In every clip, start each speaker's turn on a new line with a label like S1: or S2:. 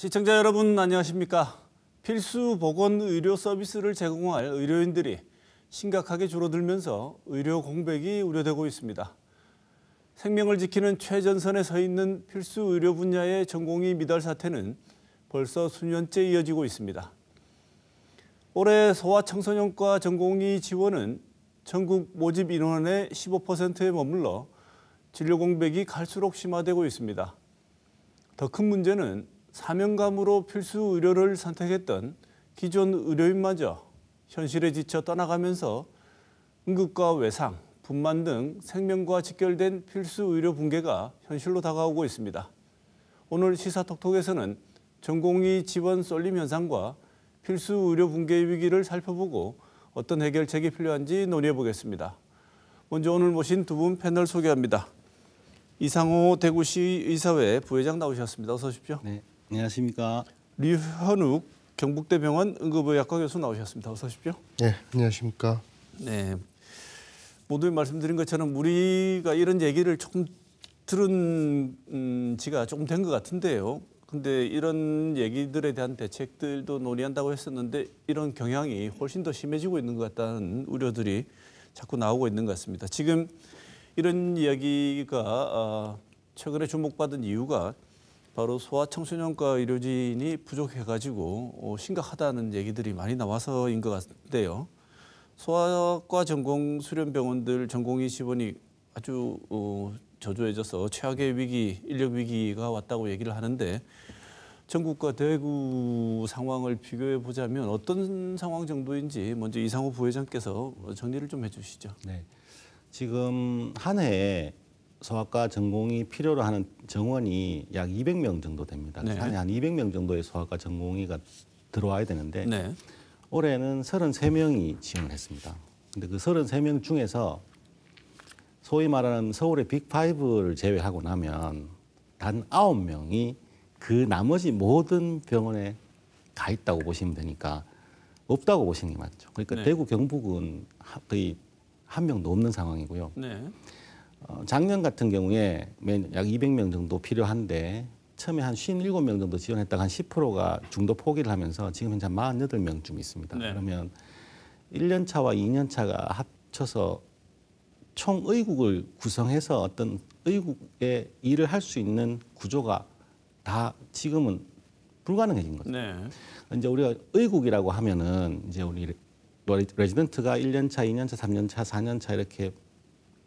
S1: 시청자 여러분 안녕하십니까? 필수 보건 의료 서비스를 제공할 의료인들이 심각하게 줄어들면서 의료 공백이 우려되고 있습니다. 생명을 지키는 최전선에 서 있는 필수 의료 분야의 전공의 미달 사태는 벌써 수년째 이어지고 있습니다. 올해 소아청소년과 전공의 지원은 전국 모집 인원의 15%에 머물러 진료 공백이 갈수록 심화되고 있습니다. 더 큰 문제는 사명감으로 필수 의료를 선택했던 기존 의료인마저 현실에 지쳐 떠나가면서 응급과 외상, 분만 등 생명과 직결된 필수 의료 붕괴가 현실로 다가오고 있습니다. 오늘 시사톡톡에서는 전공의 지원 쏠림 현상과 필수 의료 붕괴 위기를 살펴보고 어떤 해결책이 필요한지 논의해 보겠습니다. 먼저 오늘 모신 두 분 패널 소개합니다. 이상호 대구시 의사회 부회장 나오셨습니다. 어서 오십시오. 네, 안녕하십니까. 류현욱 경북대병원 응급의학과 교수 나오셨습니다. 어서 오십시오.
S2: 네, 안녕하십니까.
S1: 네, 모두 말씀드린 것처럼 우리가 이런 얘기를 조금 들은 음, 지가 조금 된 것 같은데요. 근데 이런 얘기들에 대한 대책들도 논의한다고 했었는데 이런 경향이 훨씬 더 심해지고 있는 것 같다는 우려들이 자꾸 나오고 있는 것 같습니다. 지금 이런 이야기가 아, 최근에 주목받은 이유가 바로 소아 청소년과 의료진이 부족해가지고 어, 심각하다는 얘기들이 많이 나와서인 것 같은데요. 소아과 전공 수련병원들 전공의 지원이 아주 어, 저조해져서 최악의 위기, 인력 위기가 왔다고 얘기를 하는데 전국과 대구 상황을 비교해 보자면 어떤 상황 정도인지 먼저 이상호 부회장께서 정리를 좀 해주시죠. 네,
S3: 지금 한해 소아과 전공이 필요로 하는 정원이 약 200명 정도 됩니다. 네. 산한 200명 정도의 소아과 전공의가 들어와야 되는데 네. 올해는 33명이 지원을 했습니다. 근데 그 33명 중에서 소위 말하는 서울의 빅5를 제외하고 나면 단 9명이 그 나머지 모든 병원에 가 있다고 보시면 되니까 없다고 보시는 게 맞죠. 그러니까 네. 대구 경북은 거의 한 명도 없는 상황이고요. 네. 어, 작년 같은 경우에 약 200명 정도 필요한데 처음에 한 57명 정도 지원했다가 한 10%가 중도 포기를 하면서 지금 현재 48명쯤 있습니다. 네. 그러면 1년 차와 2년 차가 합쳐서 총 의국을 구성해서 어떤 의국의 일을 할 수 있는 구조가 다 지금은 불가능해진 거죠. 네. 이제 우리가 의국이라고 하면은 이제 우리 레지던트가 1년 차, 2년 차, 3년 차, 4년 차 이렇게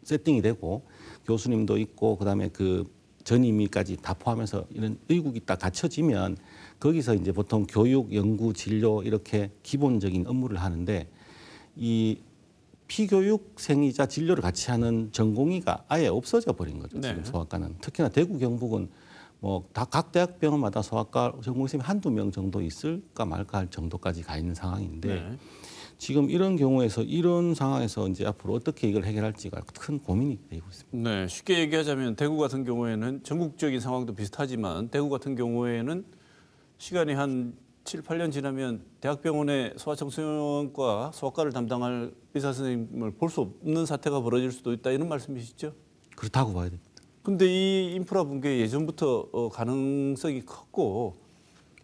S3: 세팅이 되고 교수님도 있고 그다음에 그 전임이까지 다 포함해서 이런 의국이 딱 갖춰지면 거기서 이제 보통 교육, 연구, 진료 이렇게 기본적인 업무를 하는데 이 피교육생이자 진료를 같이 하는 전공의가 아예 없어져 버린 거죠. 네. 지금 소아과는 특히나 대구 경북은 뭐 다 각 대학병원마다 소아과 전공의생이 한두 명 정도 있을까 말까 할 정도까지 가 있는 상황인데 네. 지금 이런 경우에서 이런 상황에서 이제 앞으로 어떻게 이걸 해결할지가 큰 고민이 되고
S1: 있습니다. 네, 쉽게 얘기하자면 대구 같은 경우에는 전국적인 상황도 비슷하지만 대구 같은 경우에는 시간이 한 7, 8년 지나면 대학병원의 소아청소년과 소아과를 담당할 의사 선생님을 볼 수 없는 사태가 벌어질 수도 있다 이런 말씀이시죠?
S3: 그렇다고 봐야 됩니다.
S1: 근데 이 인프라 붕괴 예전부터 어, 가능성이 컸고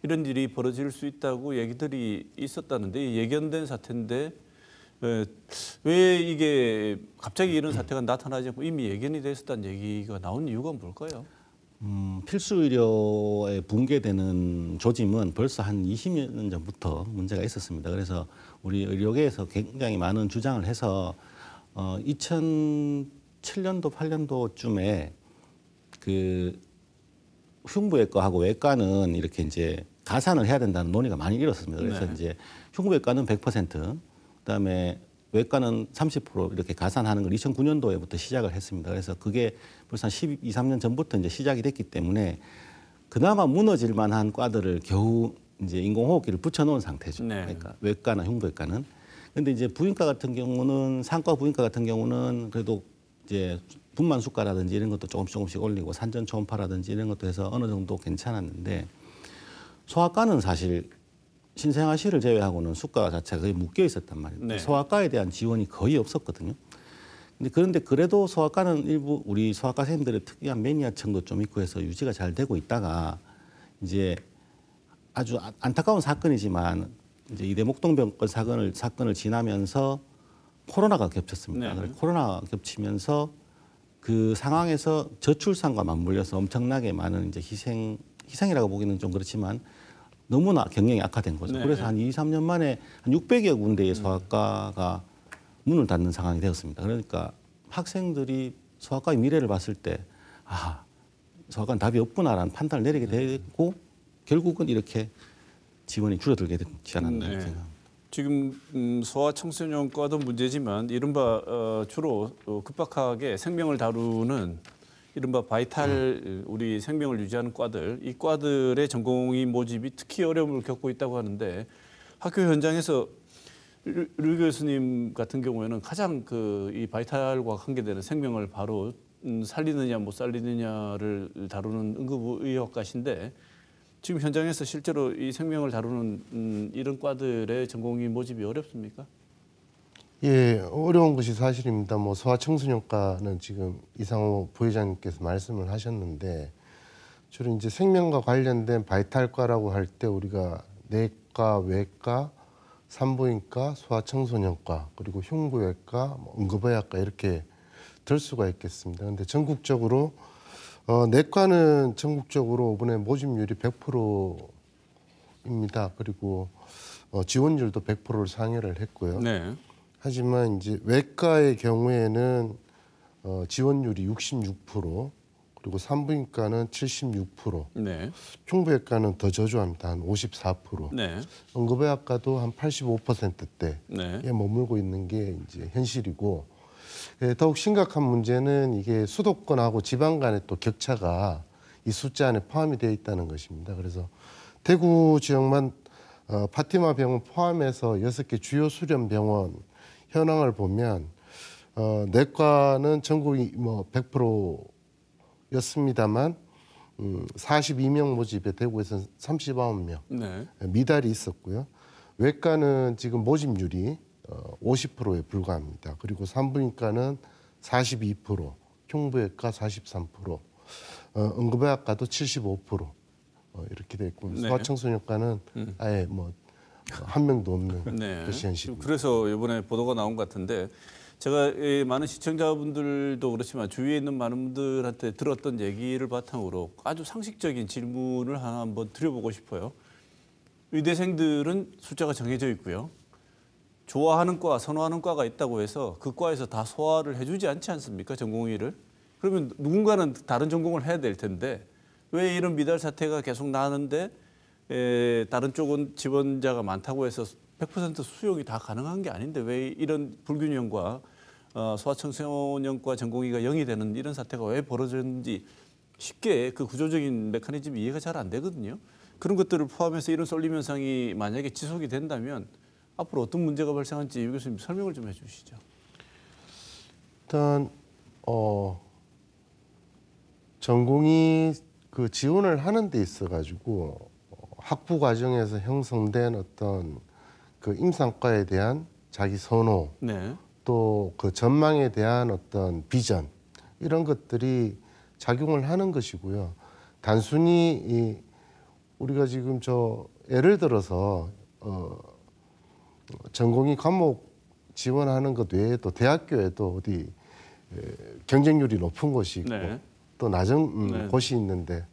S1: 이런 일이 벌어질 수 있다고 얘기들이 있었다는데 예견된 사태인데 예, 왜 이게 갑자기 이런 사태가 나타나지 않고 이미 예견이 됐었다는 얘기가 나온 이유가 뭘까요?
S3: 음, 필수 의료에 붕괴되는 조짐은 벌써 한 20년 전부터 문제가 있었습니다. 그래서 우리 의료계에서 굉장히 많은 주장을 해서 어, 2007년도 8년도쯤에 그 흉부외과하고 외과는 이렇게 이제 가산을 해야 된다는 논의가 많이 일었습니다. 그래서 네. 이제 흉부외과는 100%, 그다음에 외과는 30% 이렇게 가산하는 걸 2009년도에부터 시작을 했습니다. 그래서 그게 벌써 한 12, 3년 전부터 이제 시작이 됐기 때문에 그나마 무너질 만한 과들을 겨우 이제 인공호흡기를 붙여놓은 상태죠. 네. 그러니까 외과나 흉부외과는. 근데 이제 부인과 같은 경우는 상과 부인과 같은 경우는 그래도 이제 분만 숙가라든지 이런 것도 조금씩 조금씩 올리고 산전 초음파라든지 이런 것도 해서 어느 정도 괜찮았는데 소아과는 사실 신생아 실을 제외하고는 숙가 자체가 거의 묶여 있었단 말이에요. 네. 소아과에 대한 지원이 거의 없었거든요. 근데 그런데 그래도 소아과는 일부 우리 소아과 선생님들의 특이한 매니아층도 좀 있고 해서 유지가 잘 되고 있다가 이제 아주 아, 안타까운 사건이지만 이제 이대 목동병권 사건을 사건을 지나면서 코로나가 겹쳤습니다. 네. 코로나 겹치면서 그 상황에서 저출산과 맞물려서 엄청나게 많은 이제 희생 희생이라고 보기는 좀 그렇지만 너무나 경영이 악화된 거죠. 네. 그래서 한 2, 3년 만에 한 600여 군데의 음. 소아과가 문을 닫는 상황이 되었습니다. 그러니까 학생들이 소아과의 미래를 봤을 때 아, 소아과는 답이 없구나라는 판단을 내리게 네. 되고 결국은 이렇게 지원이 줄어들게 되지 않았나 네.
S1: 지금 음, 소아 청소년과도 문제지만 이른바 어, 주로 어, 급박하게 생명을 다루는 이른바 바이탈 음. 어, 우리 생명을 유지하는 과들 이 과들의 전공의 모집이 특히 어려움을 겪고 있다고 하는데 학교 현장에서 류, 교수님 같은 경우에는 가장 그이 바이탈과 관계되는 생명을 바로 음, 살리느냐 못 살리느냐를 다루는 응급의학과신데 지금 현장에서 실제로 이 생명을 다루는 음, 이런 과들의 전공이 모집이 어렵습니까?
S2: 예, 어려운 것이 사실입니다. 뭐 소아청소년과는 지금 이상호 부회장님께서 말씀을 하셨는데 주로 이제 생명과 관련된 바이탈과라고 할 때 우리가 내과, 외과, 산부인과, 소아청소년과 그리고 흉부외과, 뭐 응급의학과 이렇게 들 수가 있겠습니다. 그런데 전국적으로 어, 내과는 전국적으로 이번에 모집률이 100%입니다. 그리고 어, 지원율도 100%를 상회를 했고요. 네. 하지만 이제 외과의 경우에는 어, 지원율이 66% 그리고 산부인과는 76% 네. 중부외과는더 저조합니다. 한 54%. 네. 응급의학과도 한 85%대에 네. 머물고 있는 게 이제 현실이고 예, 더욱 심각한 문제는 이게 수도권하고 지방 간의 또 격차가 이 숫자 안에 포함이 되어 있다는 것입니다. 그래서 대구 지역만 어, 파티마 병원 포함해서 여섯 개 주요 수련 병원 현황을 보면 어, 내과는 전국이 뭐 100%였습니다만 음, 42명 모집에 대구에서는 39명 네. 미달이 있었고요. 외과는 지금 모집률이 50%에 어, 불과합니다. 그리고 산부인과는 42%, 흉부외과 43%, 어, 응급의학과도 75% 어, 이렇게 돼 있고 네. 소아청소년과는 음. 아예 뭐 한 명도 없는 네. 것현실입
S1: 그래서 이번에 보도가 나온 것 같은데 제가 많은 시청자분들도 그렇지만 주위에 있는 많은 분들한테 들었던 얘기를 바탕으로 아주 상식적인 질문을 하나 한번 드려보고 싶어요. 의대생들은 숫자가 정해져 있고요. 좋아하는 과, 선호하는 과가 있다고 해서 그 과에서 다 소화를 해주지 않지 않습니까? 전공의를. 그러면 누군가는 다른 전공을 해야 될 텐데 왜 이런 미달 사태가 계속 나는데 에, 다른 쪽은 지원자가 많다고 해서 100% 수용이 다 가능한 게 아닌데 왜 이런 불균형과 어, 소아청소년과 전공의가 영이 되는 이런 사태가 왜 벌어졌는지 쉽게 그 구조적인 메커니즘 이해가 잘 안 되거든요. 그런 것들을 포함해서 이런 쏠림 현상이 만약에 지속이 된다면 앞으로 어떤 문제가 발생할지 유 교수님 설명을 좀 해주시죠.
S2: 일단 어 전공이 그 지원을 하는 데 있어 가지고 학부 과정에서 형성된 어떤 그 임상과에 대한 자기 선호 네. 또그 전망에 대한 어떤 비전 이런 것들이 작용을 하는 것이고요. 단순히 이 우리가 지금 저 예를 들어서 어 전공이 과목 지원하는 것 외에 도 대학교에도 어디 경쟁률이 높은 곳이 있고 네. 또 낮은 음, 네. 곳이 있는데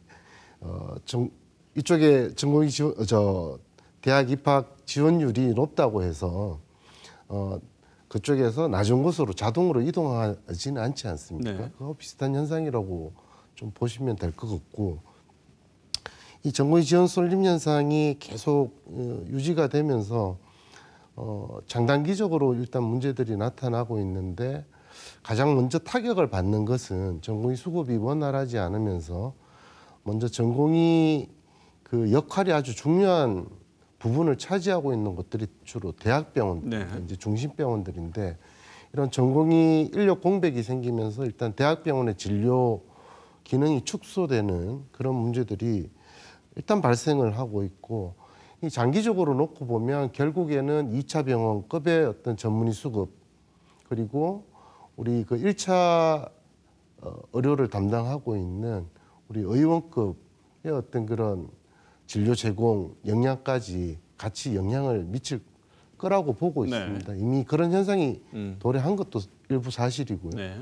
S2: 어, 정, 이쪽에 전공이 지원 어, 저 대학 입학 지원율이 높다고 해서 어, 그쪽에서 낮은 곳으로 자동으로 이동하지는 않지 않습니까? 네. 그거 비슷한 현상이라고 좀 보시면 될 것 같고 이 전공의 지원 쏠림 현상이 계속 어, 유지가 되면서 어, 장단기적으로 일단 문제들이 나타나고 있는데 가장 먼저 타격을 받는 것은 전공의 수급이 원활하지 않으면서 먼저 전공이 그 역할이 아주 중요한 부분을 차지하고 있는 것들이 주로 대학병원, 네. 이제 중심병원들인데 이런 전공이 인력 공백이 생기면서 일단 대학병원의 진료 기능이 축소되는 그런 문제들이 일단 발생을 하고 있고 이 장기적으로 놓고 보면 결국에는 2차 병원급의 어떤 전문의 수급 그리고 우리 그 1차 어, 의료를 담당하고 있는 우리 의원급의 어떤 그런 진료 제공 역량까지 같이 영향을 미칠 거라고 보고 네. 있습니다. 이미 그런 현상이 음. 도래한 것도 일부 사실이고요. 네.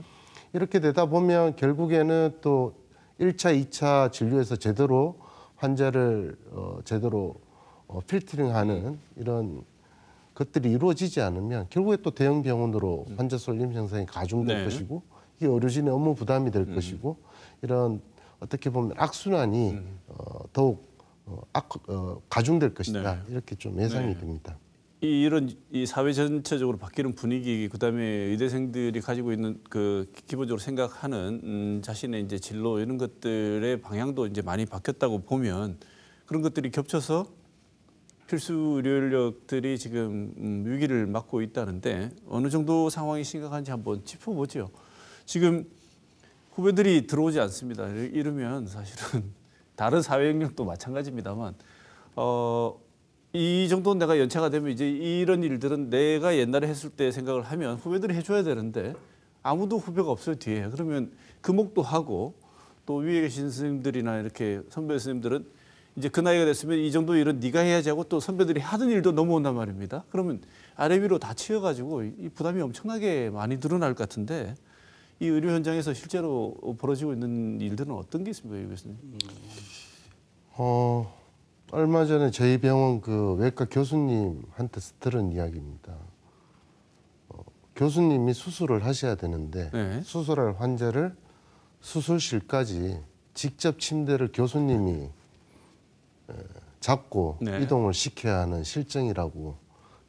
S2: 이렇게 되다 보면 결국에는 또 1차, 2차 진료에서 제대로 환자를 어, 제대로 어, 필터링하는 이런 것들이 이루어지지 않으면 결국에 또 대형 병원으로 음. 환자 쏠림 현상이 가중될 네. 것이고 이게 의료진의 업무 부담이 될 음. 것이고 이런 어떻게 보면 악순환이 음. 어, 더욱 어, 악, 어, 가중될 것이다 네. 이렇게 좀 예상이 네. 됩니다.
S1: 이, 이런 이 사회 전체적으로 바뀌는 분위기 그다음에 의대생들이 가지고 있는 그 기본적으로 생각하는 음, 자신의 이제 진로 이런 것들의 방향도 이제 많이 바뀌었다고 보면 그런 것들이 겹쳐서 필수 의료인력들이 지금 음, 위기를 맞고 있다는데 어느 정도 상황이 심각한지 한번 짚어보죠. 지금 후배들이 들어오지 않습니다. 이러면 사실은 다른 사회행정도 마찬가지입니다만 어, 이정도 내가 연차가 되면 이제 이런 일들은 내가 옛날에 했을 때 생각을 하면 후배들이 해줘야 되는데 아무도 후배가 없어요 뒤에 그러면 금옥도 그 하고 또 위에 계신 스님들이나 이렇게 선배 스님들은 이제 그 나이가 됐으면 이 정도 일은 네가 해야지 하고 또 선배들이 하던 일도 넘어온단 말입니다. 그러면 아래 위로 다 치여가지고 이 부담이 엄청나게 많이 늘어날 것 같은데 이 의료 현장에서 실제로 벌어지고 있는 일들은 어떤 게 있습니까, 유 교수님?
S2: 어 얼마 전에 저희 병원 그 외과 교수님한테 들은 이야기입니다. 어, 교수님이 수술을 하셔야 되는데 네. 수술할 환자를 수술실까지 직접 침대를 교수님이 잡고 네. 이동을 시켜야 하는 실정이라고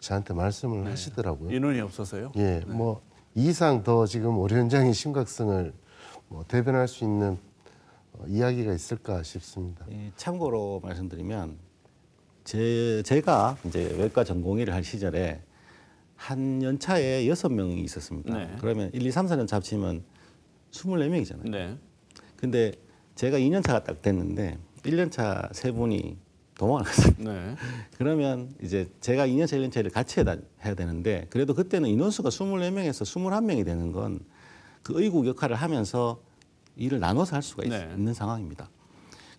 S2: 저한테 말씀을 네. 하시더라고요.
S3: 인원이 없어서요? 예, 네.
S2: 뭐 이상 더 지금 오리 현장의 심각성을 뭐 대변할 수 있는 어, 이야기가 있을까 싶습니다.
S3: 참고로 말씀드리면 제, 제가 이제 외과 전공의를 할 시절에 한 연차에 여섯 명이 있었습니다. 네. 그러면 일, 이, 삼, 사년 잡치면 스물 명이잖아요 네. 근데 제가 이년차가딱 됐는데 1년차 세 분이 도망을 갔어요. 네. 그러면 이제 제가 2년차, 1년차를 같이 해야 되는데 그래도 그때는 인원수가 24명에서 21명이 되는 건 그 의국 역할을 하면서 일을 나눠서 할 수가 있, 네. 있는 상황입니다.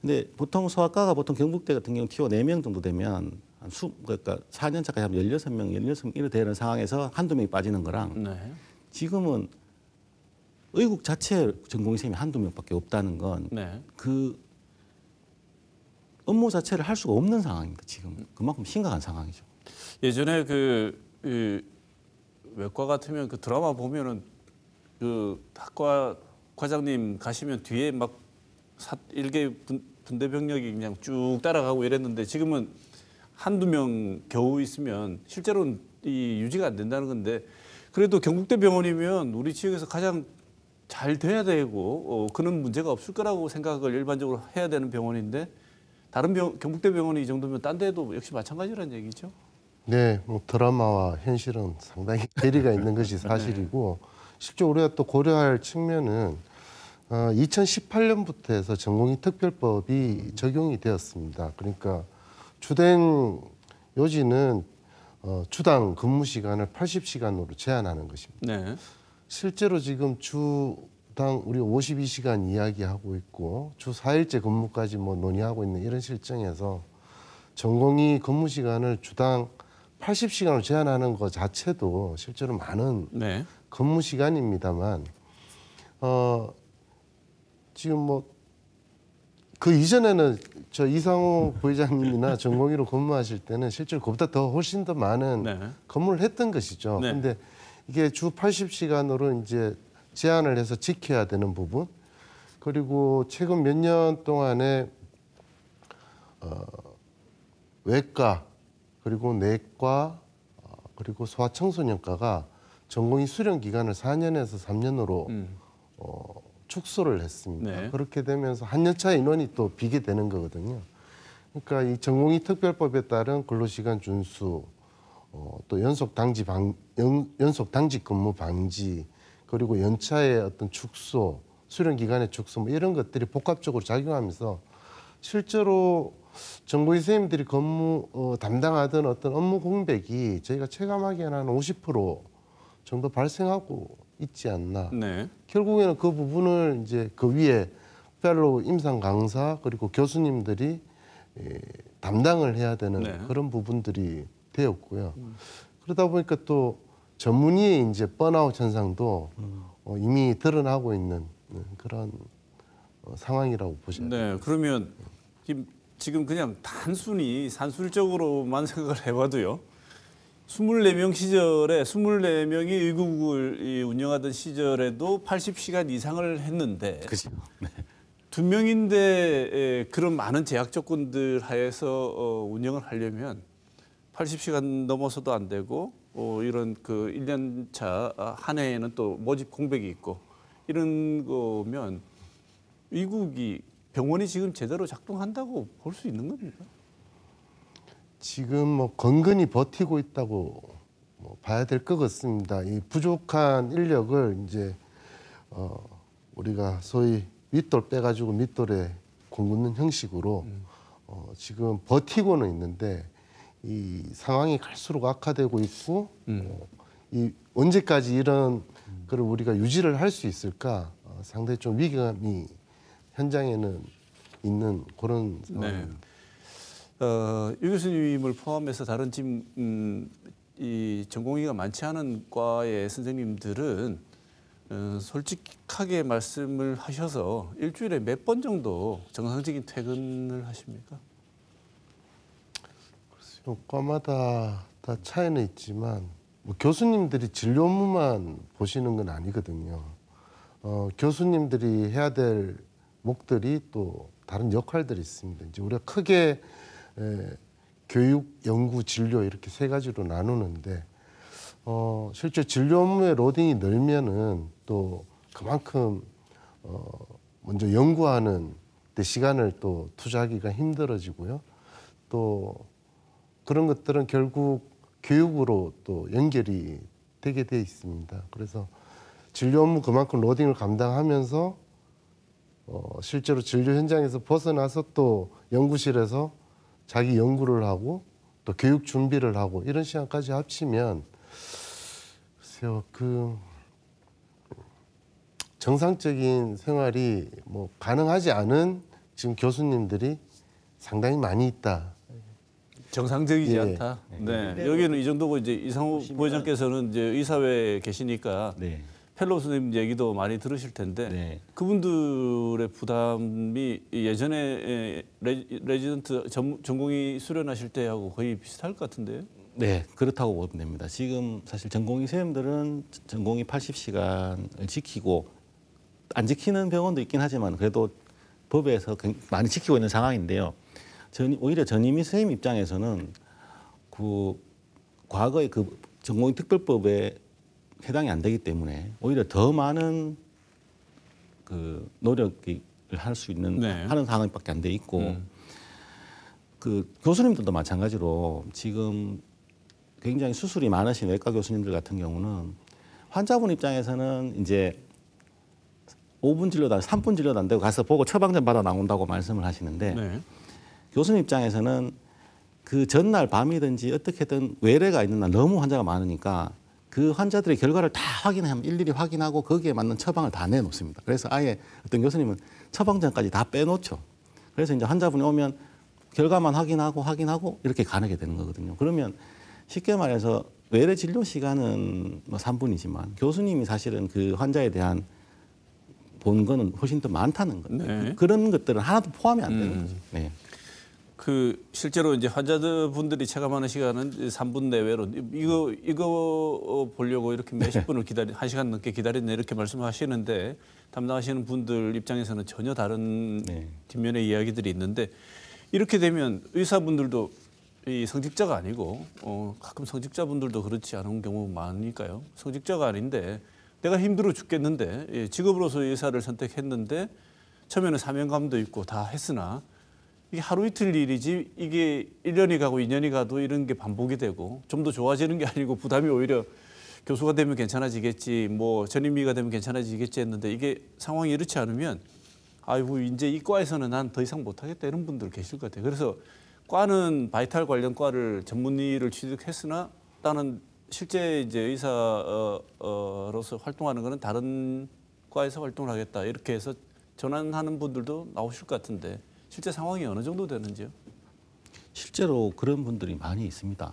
S3: 근데 보통 소아과가 보통 경북대 같은 경우 티오 4명 정도 되면 한 수, 그러니까 4년차까지 하면 16명, 16명 이렇게 되는 상황에서 한두 명이 빠지는 거랑 네. 지금은 의국 자체 전공의생이 한두 명밖에 없다는 건그 네. 그 업무 자체를 할 수가 없는 상황입니다. 지금 그만큼 심각한 상황이죠.
S1: 예전에 그, 그 외과 같으면 그 드라마 보면은 그 학과 과장님 가시면 뒤에 막 사, 일개 분, 분대 병력이 그냥 쭉 따라가고 이랬는데 지금은 한두 명 겨우 있으면 실제로는 이 유지가 안 된다는 건데 그래도 경북대 병원이면 우리 지역에서 가장 잘 돼야 되고 어, 그런 문제가 없을 거라고 생각을 일반적으로 해야 되는 병원인데 다른 병, 경북대 병원이 이 정도면 딴 데도 역시 마찬가지라는 얘기죠.
S2: 네, 뭐 드라마와 현실은 상당히 괴리가 있는 것이 네. 사실이고 실제 우리가 또 고려할 측면은 어, 2018년부터 해서 전공의 특별법이 적용이 되었습니다. 그러니까 주된 요지는 어, 주당 근무 시간을 80시간으로 제한하는 것입니다. 네. 실제로 지금 주 보통 우리 52시간 이야기하고 있고 주4일째 근무까지 뭐 논의하고 있는 이런 실정에서 전공이 근무 시간을 주당 8 0시간을 제한하는 것 자체도 실제로 많은 네. 근무 시간입니다만 어 지금 뭐 그 이전에는 저 이상호 부회장님이나 전공이로 근무하실 때는 실제로 그보다 더 훨씬 더 많은 네. 근무를 했던 것이죠. 네. 근데 이게 주 80시간으로 이제 제한을 해서 지켜야 되는 부분 그리고 최근 몇 년 동안에 어, 외과 그리고 내과 어, 그리고 소아청소년과가 전공의 수련 기간을 4년에서 3년으로 음. 어, 축소를 했습니다. 네. 그렇게 되면서 한 년차 인원이 또 비게 되는 거거든요. 그러니까 이 전공의 특별법에 따른 근로시간 준수, 어, 또 연속 당직 방, 연, 연속 당직 근무 방지, 그리고 연차의 어떤 축소, 수련 기간의 축소 뭐 이런 것들이 복합적으로 작용하면서 실제로 정부의 선생님들이 근무 어, 담당하던 어떤 업무 공백이 저희가 체감하기에는 한 50% 정도 발생하고 있지 않나. 네. 결국에는 그 부분을 이제 그 위에 별로 임상 강사 그리고 교수님들이 에, 예, 담당을 해야 되는 네. 그런 부분들이 되었고요. 음. 그러다 보니까 또 전문의의 이제 번아웃 현상도 음. 어, 이미 드러나고 있는 네, 그런 어, 상황이라고
S1: 보시면야 돼요. 네, 그러면 지금 그냥 단순히 산술적으로만 생각을 해봐도요. 24명 시절에 24명이 의국을 운영하던 시절에도 80시간 이상을 했는데
S2: 그죠. 네.
S1: 두 명인데 그런 많은 제약 조건들 하에서 어, 운영을 하려면 80시간 넘어서도 안 되고 어, 이런 그 1년 차한 아, 해에는 또 모집 공백이 있고 이런 거면 미국이 병원이 지금 제대로 작동한다고 볼 수 있는 겁니까?
S2: 지금 뭐 건근히 버티고 있다고 뭐 봐야 될 것 같습니다. 이 부족한 인력을 이제 어, 우리가 소위 밑돌 빼가지고 밑돌에 공구는 형식으로 음. 어, 지금 버티고는 있는데 이 상황이 갈수록 악화되고 있고 음. 어, 이 언제까지 이런 그걸 우리가 유지를 할 수 있을까 어, 상당히 좀 위기감이 현장에는 있는 그런 상황입니다.
S1: 네. 어, 유 교수님을 포함해서 다른 지 음, 이 전공의가 많지 않은 과의 선생님들은 어, 솔직하게 말씀을 하셔서 일주일에 몇 번 정도 정상적인 퇴근을 하십니까?
S2: 또 과마다 다 차이는 있지만 뭐 교수님들이 진료 업무만 보시는 건 아니거든요. 어, 교수님들이 해야 될 목들이 또 다른 역할들이 있습니다. 이제 우리가 크게 에, 교육, 연구, 진료 이렇게 세 가지로 나누는데 어, 실제 진료 무의 로딩이 늘면은 또 그만큼 어, 먼저 연구하는 데 시간을 또 투자하기가 힘들어지고요. 또 그런 것들은 결국 교육으로 또 연결이 되게 돼 있습니다. 그래서 진료 업무 그만큼 로딩을 감당하면서 어, 실제로 진료 현장에서 벗어나서 또 연구실에서 자기 연구를 하고 또 교육 준비를 하고 이런 시간까지 합치면 글쎄요 그 정상적인 생활이 뭐 가능하지 않은 지금 교수님들이 상당히 많이 있다 정상적이지 예. 않다.
S1: 네. 네. 네. 여기는 이 정도고 이제 이상호 부회장께서는 이제 의사회에 계시니까 네. 펠로우 선생님 얘기도 많이 들으실 텐데 네. 그분들의 부담이 예전에 레지던트 전공이 수련하실 때하고 거의 비슷할 것 같은데요?
S3: 네, 그렇다고 보면 됩니다. 지금 사실 전공의 선생님들은 전공이 80시간을 지키고 안 지키는 병원도 있긴 하지만 그래도 법에서 많이 지키고 있는 상황인데요. 전, 오히려 전임이 선생님 입장에서는 그 과거의 그 전공인 특별법에 해당이 안 되기 때문에 오히려 더 많은 그 노력을 할 수 있는 네. 하는 상황밖에 안 돼 있고 음. 그 교수님들도 마찬가지로 지금 굉장히 수술이 많으신 외과 교수님들 같은 경우는 환자분 입장에서는 이제 5분 진료도 안, 3분 진료도 안 되고 가서 보고 처방전 받아 나온다고 말씀을 하시는데 네. 교수님 입장에서는 그 전날 밤이든지 어떻게든 외래가 있는 날 너무 환자가 많으니까 그 환자들의 결과를 다 확인하면 일일이 확인하고 거기에 맞는 처방을 다 내놓습니다. 그래서 아예 어떤 교수님은 처방전까지 다 빼놓죠. 그래서 이제 환자분이 오면 결과만 확인하고 확인하고 이렇게 가게 는 되는 거거든요. 그러면 쉽게 말해서 외래 진료 시간은 뭐 3분이지만 교수님이 사실은 그 환자에 대한 본 거는 훨씬 더 많다는 거예요. 네. 그런 것들은 하나도 포함이 안 되는 음. 거죠. 네. 그
S1: 실제로 이제 환자분들이 체감하는 시간은 3분 내외로 이거 이거 어, 보려고 이렇게 몇십 분을 기다리 한 시간 넘게 기다리네 이렇게 말씀하시는데 담당하시는 분들 입장에서는 전혀 다른 네. 뒷면의 이야기들이 있는데 이렇게 되면 의사분들도 이 성직자가 아니고 어, 가끔 성직자분들도 그렇지 않은 경우 많으니까요. 성직자가 아닌데 내가 힘들어 죽겠는데 예, 직업으로서 의사를 선택했는데 처음에는 사명감도 있고 다 했으나 이게 하루 이틀 일이지 이게 1년이 가고 2년이 가도 이런 게 반복이 되고 좀 더 좋아지는 게 아니고 부담이 오히려 교수가 되면 괜찮아지겠지 뭐 전임미가 되면 괜찮아지겠지 했는데 이게 상황이 이렇지 않으면 아이고 이제 이과에서는 난 더 이상 못하겠다 이런 분들 계실 것 같아요. 그래서 과는 바이탈 관련 과를 전문의를 취득했으나 나는 실제 이제 의사로서 어, 활동하는 거는 다른 과에서 활동을 하겠다 이렇게 해서 전환하는 분들도 나오실 것 같은데 실제 상황이 어느 정도 되는지요?
S3: 실제로 그런 분들이 많이 있습니다.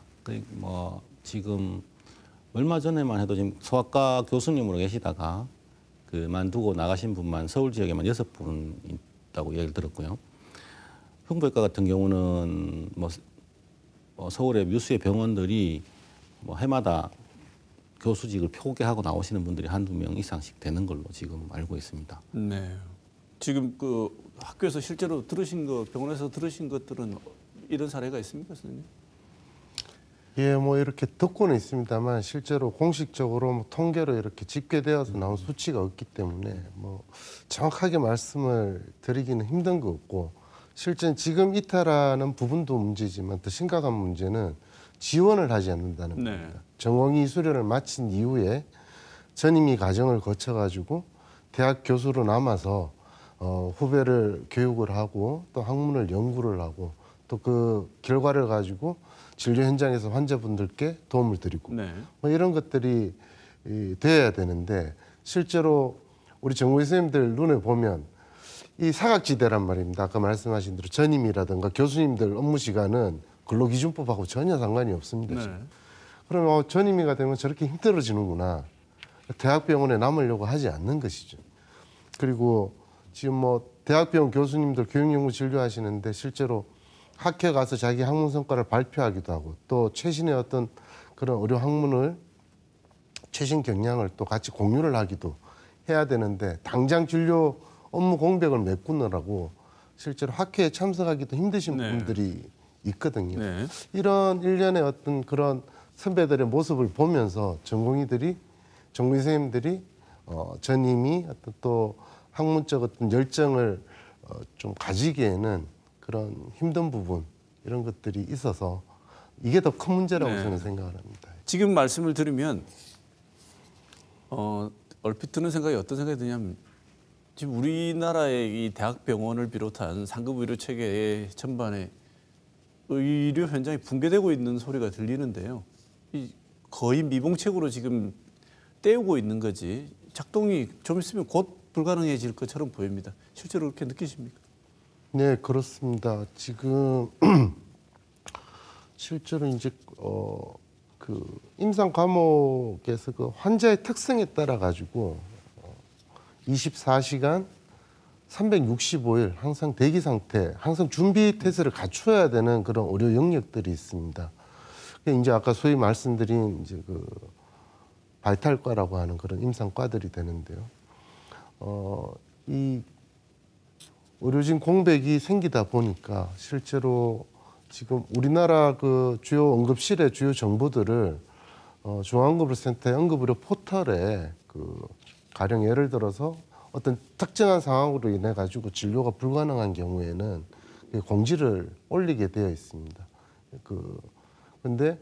S3: 뭐 지금 얼마 전에만 해도 지금 소아과 교수님으로 계시다가 그만두고 나가신 분만 서울 지역에만 여섯 분 있다고 얘기를 들었고요. 흉부외과 같은 경우는 뭐, 뭐 서울의 뉴스의 병원들이 뭐 해마다 교수직을 표기하고 나오시는 분들이 한두 명 이상씩 되는 걸로 지금 알고 있습니다. 네.
S1: 지금 그 학교에서 실제로 들으신 거, 병원에서 들으신 것들은 이런 사례가 있습니까, 선생님?
S2: 예, 뭐 이렇게 듣고는 있습니다만 실제로 공식적으로 뭐 통계로 이렇게 집계되어서 나온 수치가 없기 때문에 뭐 정확하게 말씀을 드리기는 힘든 거 없고 실제 지금 이탈하는 부분도 문제지만 더 심각한 문제는 지원을 하지 않는다는 네. 겁니다. 전공의 수료를 마친 이후에 전임이 과정을 거쳐가지고 대학 교수로 남아서 어, 후배를 교육을 하고 또 학문을 연구를 하고 또 그 결과를 가지고 진료 현장에서 환자분들께 도움을 드리고 네. 뭐 이런 것들이 이, 돼야 되는데 실제로 우리 정우희 선생님들 눈에 보면 이 사각지대란 말입니다. 아까 말씀하신 대로 전임이라든가 교수님들 업무 시간은 근로기준법하고 전혀 상관이 없습니다. 네. 그러면 어, 전임이가 되면 저렇게 힘들어지는구나. 대학병원에 남으려고 하지 않는 것이죠. 그리고 지금 뭐 대학병 교수님들 교육연구 진료하시는데 실제로 학회 가서 자기 학문 성과를 발표하기도 하고 또 최신의 어떤 그런 의료 학문을 최신 경향을 또 같이 공유를 하기도 해야 되는데 당장 진료 업무 공백을 메꾸느라고 실제로 학회에 참석하기도 힘드신 네. 분들이 있거든요. 네. 이런 일련의 어떤 그런 선배들의 모습을 보면서 전공의들이 전공의 선생님들이 어, 전임이 어떤 또 학문적 어떤 열정을 어, 좀 가지기에는 그런 힘든 부분 이런 것들이 있어서 이게 더 큰 문제라고 네. 저는 생각을
S1: 합니다. 지금 말씀을 들으면 어, 얼핏 드는 생각이 어떤 생각이 드냐면 지금 우리나라의 이 대학병원을 비롯한 상급 의료 체계의 전반에 의료 현장이 붕괴되고 있는 소리가 들리는데요. 이 거의 미봉책으로 지금 때우고 있는 거지. 작동이 좀 있으면 곧 불가능해질 것처럼 보입니다. 실제로 그렇게 느끼십니까?
S2: 네, 그렇습니다. 지금 실제로 이제 어, 그 임상 과목에서 그 환자의 특성에 따라 가지고 24시간 어, 365일 항상 대기 상태, 항상 준비 태세를 갖춰야 되는 그런 의료 영역들이 있습니다. 이제 아까 소위 말씀드린 이제 그 바이탈과라고 하는 그런 임상과들이 되는데요. 어, 이 의료진 공백이 생기다 보니까 실제로 지금 우리나라 그 주요 응급실의 주요 정보들을 어, 중앙응급센터의 응급의료 포털에 그 가령 예를 들어서 어떤 특정한 상황으로 인해 가지고 진료가 불가능한 경우에는 공지를 올리게 되어 있습니다. 그 근데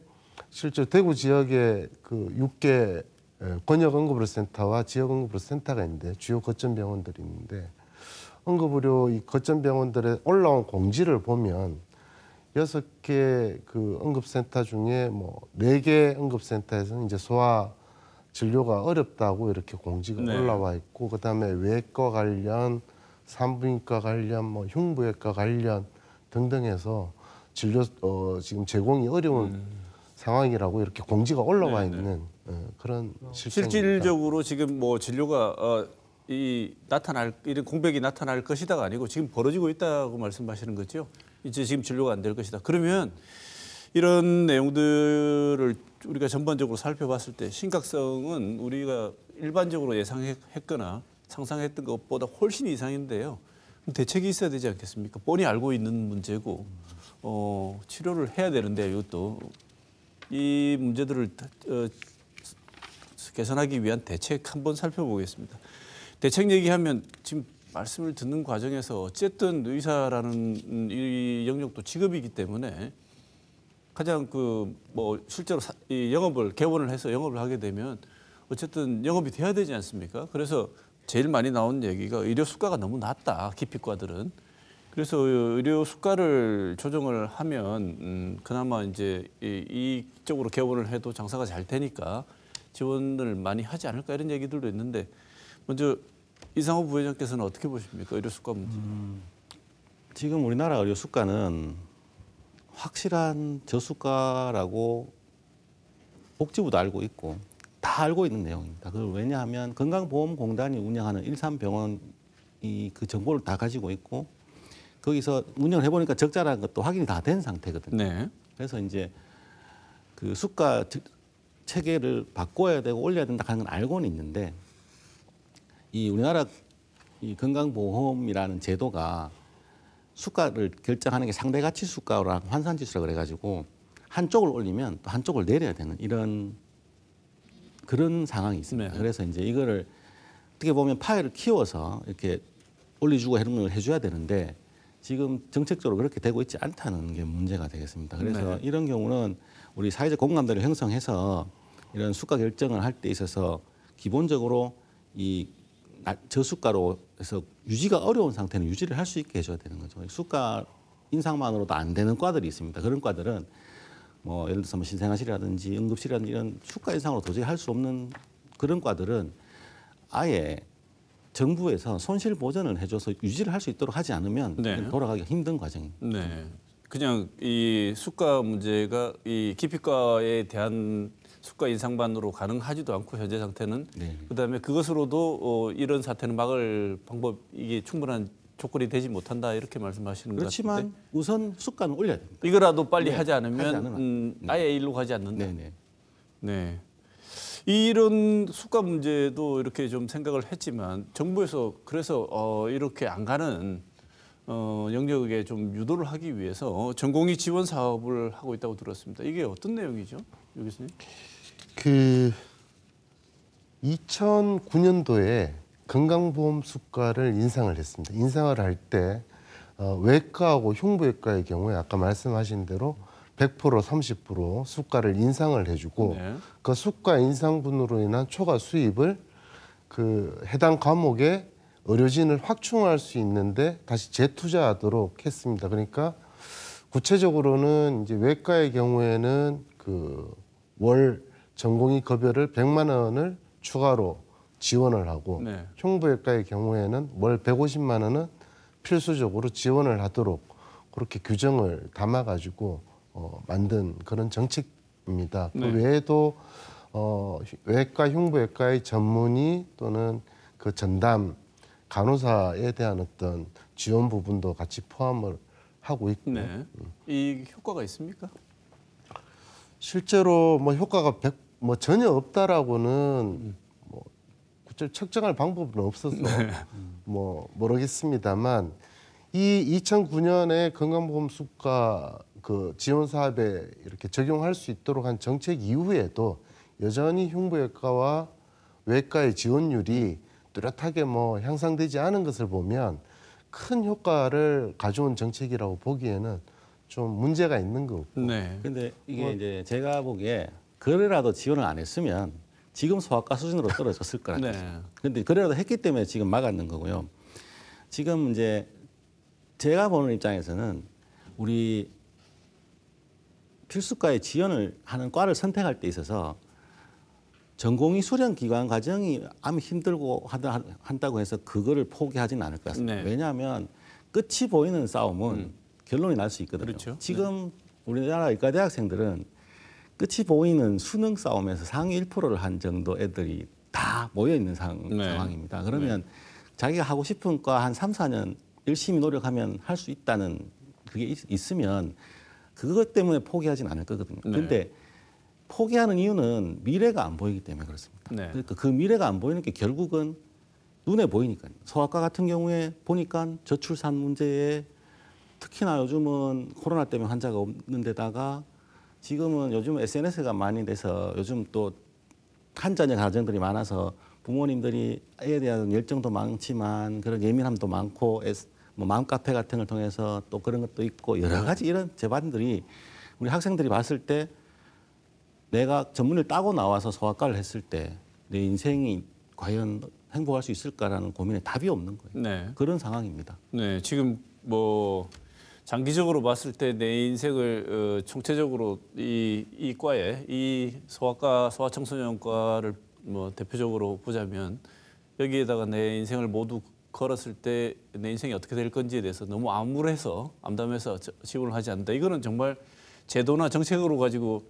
S2: 실제 대구 지역의 그 6개 예, 권역 응급의료센터와 지역 응급의료센터가 있는데 주요 거점 병원들이 있는데 응급의료 이 거점 병원들에 올라온 공지를 보면 여섯 개 그 응급센터 중에 뭐 네 개 응급센터에서는 이제 소아 진료가 어렵다고 이렇게 공지가 네. 올라와 있고 그다음에 외과 관련 산부인과 관련 뭐 흉부외과 관련 등등 해서 진료 어 지금 제공이 어려운 음. 상황이라고 이렇게 공지가 올라와 네네. 네. 있는 예, 그런 어. 실질적으로
S1: 지금 뭐 진료가 어, 이 나타날 이런 공백이 나타날 것이다가 아니고 지금 벌어지고 있다고 말씀하시는 거죠. 이제 지금 진료가 안 될 것이다. 그러면 이런 내용들을 우리가 전반적으로 살펴봤을 때 심각성은 우리가 일반적으로 예상했거나 상상했던 것보다 훨씬 이상인데요. 대책이 있어야 되지 않겠습니까? 뻔히 알고 있는 문제고 어, 치료를 해야 되는데 이것도 이 문제들을 어, 개선하기 위한 대책 한번 살펴보겠습니다. 대책 얘기하면 지금 말씀을 듣는 과정에서 어쨌든 의사라는 이 영역도 직업이기 때문에 가장 그 뭐 실제로 영업을 개원을 해서 영업을 하게 되면 어쨌든 영업이 돼야 되지 않습니까? 그래서 제일 많이 나온 얘기가 의료 수가가 너무 낮다 기피과들은 그래서 의료 수가를 조정을 하면 음, 그나마 이제 이쪽으로 개원을 해도 장사가 잘 되니까 지원을 많이 하지 않을까 이런 얘기들도 있는데 먼저 이상호 부회장께서는 어떻게 보십니까
S3: 의료 수가 문제? 음, 지금 우리나라 의료 수가는 확실한 저수가라고 복지부도 알고 있고 다 알고 있는 내용입니다. 그걸 왜냐하면 건강보험공단이 운영하는 일산병원이 그 정보를 다 가지고 있고 거기서 운영을 해보니까 적자라는 것도 확인이 다 된 상태거든요. 네. 그래서 이제 그 수가 체계를 바꿔야 되고 올려야 된다 하는 건 알고는 있는데 이 우리나라 이 건강보험이라는 제도가 수가를 결정하는 게 상대 가치 수가랑 환산 지수라 그래 가지고 한쪽을 올리면 또 한쪽을 내려야 되는 이런 그런 상황이 있습니다. 네. 그래서 이제 이거를 어떻게 보면 파일을 키워서 이렇게 올려주고 해름을 해줘야 되는데 지금 정책적으로 그렇게 되고 있지 않다는 게 문제가 되겠습니다. 그래서 네. 이런 경우는 우리 사회적 공감대를 형성해서 이런 수가 결정을 할 때 있어서 기본적으로 이 저수가로 해서 유지가 어려운 상태는 유지를 할 수 있게 해줘야 되는 거죠. 수가 인상만으로도 안 되는 과들이 있습니다. 그런 과들은 뭐 예를 들어서 뭐 신생아실이라든지 응급실이라든지 이런 수가 인상으로 도저히 할 수 없는 그런 과들은 아예 정부에서 손실 보전을 해줘서 유지를 할 수 있도록 하지 않으면 네. 돌아가기 힘든 과정입니다.
S1: 네. 그냥 이 수가 문제가 이 기피과에 대한 수가 인상반으로 가능하지도 않고 현재 상태는 네. 그다음에 그것으로도 어, 이런 사태는 막을 방법 이게 충분한 조건이 되지 못한다 이렇게 말씀하시는 거죠. 그렇지만
S3: 우선 수가는 올려야 됩니다. 이거라도 빨리 네. 하지 않으면 하지
S1: 음, 아예 일로 가지 않는다. 네네. 네. 네. 이런 수가 문제도 이렇게 좀 생각을 했지만 정부에서 그래서 어, 이렇게 안 가는 어, 영역에 좀 유도를 하기 위해서 전공이 지원 사업을 하고 있다고 들었습니다. 이게 어떤 내용이죠, 여 교수님?
S2: 그 2009년도에 건강보험 수가를 인상을 했습니다. 인상을 할때 어, 외과하고 흉부외과의 경우에 아까 말씀하신 대로 100% 30% 수가를 인상을 해주고 네. 그 수가 인상분으로 인한 초과 수입을 그 해당 과목의 의료진을 확충할 수 있는데 다시 재투자하도록 했습니다. 그러니까 구체적으로는 이제 외과의 경우에는 그월 전공의 급여를 100만 원을 추가로 지원을 하고 네. 흉부외과의 경우에는 월 150만 원은 필수적으로 지원을 하도록 그렇게 규정을 담아가지고 어, 만든 그런 정책입니다. 그 네. 그 외에도 어, 외과 흉부외과의 전문의 또는 그 전담 간호사에 대한 어떤 지원 부분도 같이 포함을 하고 있고 네. 음.
S1: 이 효과가 있습니까?
S2: 실제로 뭐 효과가 1뭐 전혀 없다라고는 뭐 구체 측정할 방법은 없어서 네. 뭐 모르겠습니다만 이 2009년에 건강보험 수가 그 지원 사업에 이렇게 적용할 수 있도록 한 정책 이후에도 여전히 흉부외과와 외과의 지원율이 뚜렷하게 뭐 향상되지 않은 것을 보면 큰 효과를 가져온 정책이라고 보기에는 좀 문제가 있는 거고.
S3: 네. 근데 이게 뭐, 이제 제가 보기에
S2: 그래라도 지원을 안 했으면 지금
S3: 소아과 수준으로 떨어졌을 거라는 거죠. 그런데 그래라도 했기 때문에 지금 막았는 거고요. 지금 이제 제가 보는 입장에서는 우리 필수과에 지원을 하는 과를 선택할 때 있어서 전공이 수련 기관 과정이 아무 힘들고 하다, 한다고 해서 그거를 포기하지는 않을 것 같습니다. 네. 왜냐하면 끝이 보이는 싸움은 음. 결론이 날 수 있거든요. 그렇죠. 지금 네. 우리나라 의과대학생들은 끝이 보이는 수능 싸움에서 상위 1%를 한 정도 애들이 다 모여 있는 상, 네. 상황입니다. 그러면 네. 자기가 하고 싶은 과 한 3, 4년 열심히 노력하면 할 수 있다는 그게 있, 으면 그것 때문에 포기하진 않을 거거든요. 네. 근데 포기하는 이유는 미래가 안 보이기 때문에 그렇습니다. 네. 그러니까 그 미래가 안 보이는 게 결국은 눈에 보이니까요. 소아과 같은 경우에 보니까 저출산 문제에 특히나 요즘은 코로나 때문에 환자가 없는 데다가 지금은 요즘 SNS가 많이 돼서 요즘 또 한자녀 가정들이 많아서 부모님들이 아이에 대한 열정도 많지만 그런 예민함도 많고 뭐 마음카페 같은 걸 통해서 또 그런 것도 있고 여러 가지 이런 제반들이 우리 학생들이 봤을 때 내가 전문을 따고 나와서 소아과를 했을 때 내 인생이 과연 행복할 수 있을까라는 고민에 답이 없는 거예요. 네. 그런 상황입니다. 네, 지금
S1: 뭐 장기적으로 봤을 때 내
S3: 인생을
S1: 어, 총체적으로 이 이과에 이 소아과 소아청소년과를 뭐 대표적으로 보자면 여기에다가 내 인생을 모두 걸었을 때 내 인생이 어떻게 될 건지에 대해서 너무 암울해서 암담해서 지원을 하지 않는다. 이거는 정말 제도나 정책으로 가지고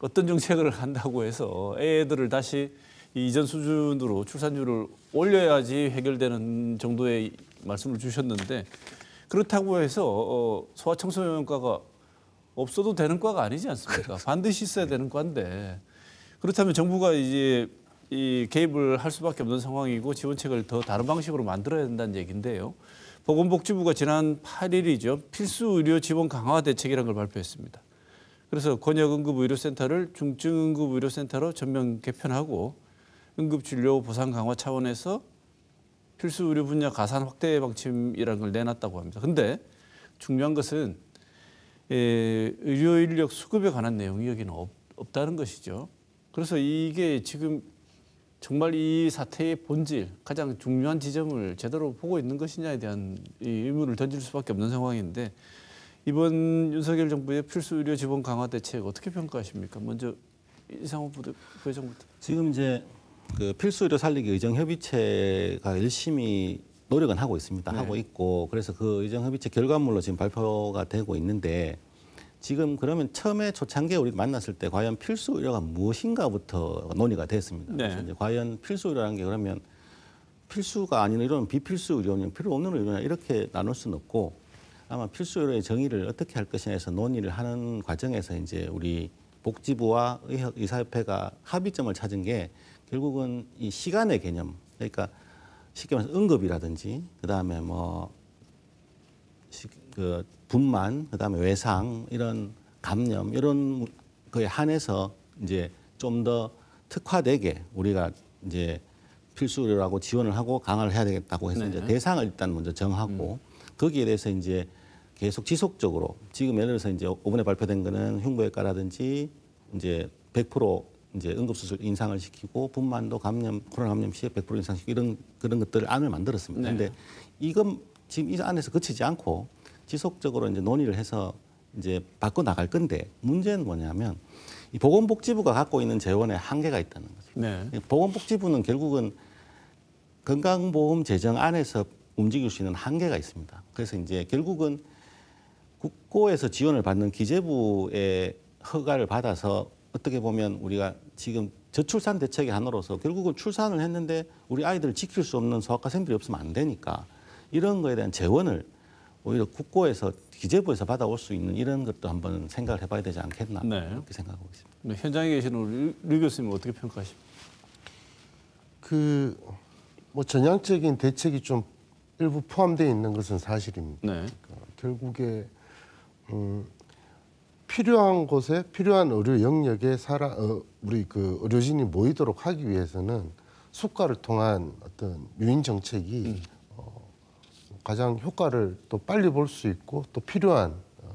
S1: 어떤 정책을 한다고 해서 애들을 다시 이전 수준으로 출산율을 올려야지 해결되는 정도의 말씀을 주셨는데 그렇다고 해서 어, 소아청소년과가 없어도 되는 과가 아니지 않습니까? 반드시 있어야 되는 네. 과인데 그렇다면 정부가 이제 이 개입을 할 수밖에 없는 상황이고 지원책을 더 다른 방식으로 만들어야 된다는 얘기인데요. 보건복지부가 지난 8일이죠. 필수 의료 지원 강화 대책이라는 걸 발표했습니다. 그래서 권역응급의료센터를 중증응급의료센터로 전면 개편하고 응급진료 보상 강화 차원에서 필수 의료 분야 가산 확대 방침이라는 걸 내놨다고 합니다. 근데 중요한 것은 에, 예, 의료 인력 수급에 관한 내용이 여기는 없, 없다는 것이죠. 그래서 이게 지금 정말 이 사태의 본질, 가장 중요한 지점을 제대로 보고 있는 것이냐에 대한 이 의문을 던질 수밖에 없는 상황인데 이번 윤석열 정부의 필수 의료 지원 강화 대책 어떻게 평가하십니까? 먼저 이상호 부대장부터.
S3: 지금 이제 그 필수 의료 살리기 의정협의체가 열심히 노력은 하고 있습니다. 네. 하고 있고 그래서 그 의정협의체 결과물로 지금 발표가 되고 있는데 지금 그러면 처음에 초창기에 우리 만났을 때 과연 필수 의료가 무엇인가부터 논의가 됐습니다. 네. 그래서 이제 과연 필수 의료라는 게 그러면 필수가 아닌 의료는 비필수 의료는 필요 없는 의료냐 이렇게 나눌 수는 없고 아마 필수 의료의 정의를 어떻게 할 것이냐 해서 논의를 하는 과정에서 이제 우리 복지부와 의사협회가 합의점을 찾은 게 결국은 이 시간의 개념 그러니까 쉽게 말해서 응급이라든지 그다음에 뭐 그 분만 그다음에 외상 이런 감염 이런 거에 한해서 이제 좀 더 특화되게 우리가 이제 필수 료라고 지원을 하고 강화를 해야 되겠다고 해서 네. 이제 대상을 일단 먼저 정하고 음. 거기에 대해서 이제 계속 지속적으로 지금 예를 들어서 이제 오분에 발표된 거는 흉부외과라든지 이제 100% 이제 응급수술 인상을 시키고 분만도 감염 코로나 감염 시에 100% 인상시키고 이런 그런 것들을 안을 만들었습니다. 그런데 네. 이건 지금 이 안에서 그치지 않고 지속적으로 이제 논의를 해서 이제 바꿔 나갈 건데 문제는 뭐냐면 이 보건복지부가 갖고 있는 재원의 한계가 있다는 거죠. 네. 보건복지부는 결국은 건강보험 재정 안에서 움직일 수 있는 한계가 있습니다. 그래서 이제 결국은 국고에서 지원을 받는 기재부의 허가를 받아서 어떻게 보면 우리가 지금 저출산 대책의 하나로서 결국은 출산을 했는데 우리 아이들을 지킬 수 없는 소아과생들이 없으면 안 되니까 이런 거에 대한 재원을 오히려 국고에서 기재부에서 받아올 수 있는 이런 것도 한번 생각을 해봐야 되지 않겠나 네. 그렇게 생각하고
S1: 있습니다. 네, 현장에 계시 우리 류 교수님 어떻게 평가하십니까?
S2: 그 뭐 전향적인 대책이 좀 일부 포함되어 있는 것은 사실입니다. 네. 그러니까 결국에 음, 필요한 곳에 필요한 의료 영역에 사람 어, 우리 그 의료진이 모이도록 하기 위해서는 수가를 통한 어떤 유인 정책이 음. 어, 가장 효과를 또 빨리 볼 수 있고 또 필요한 어,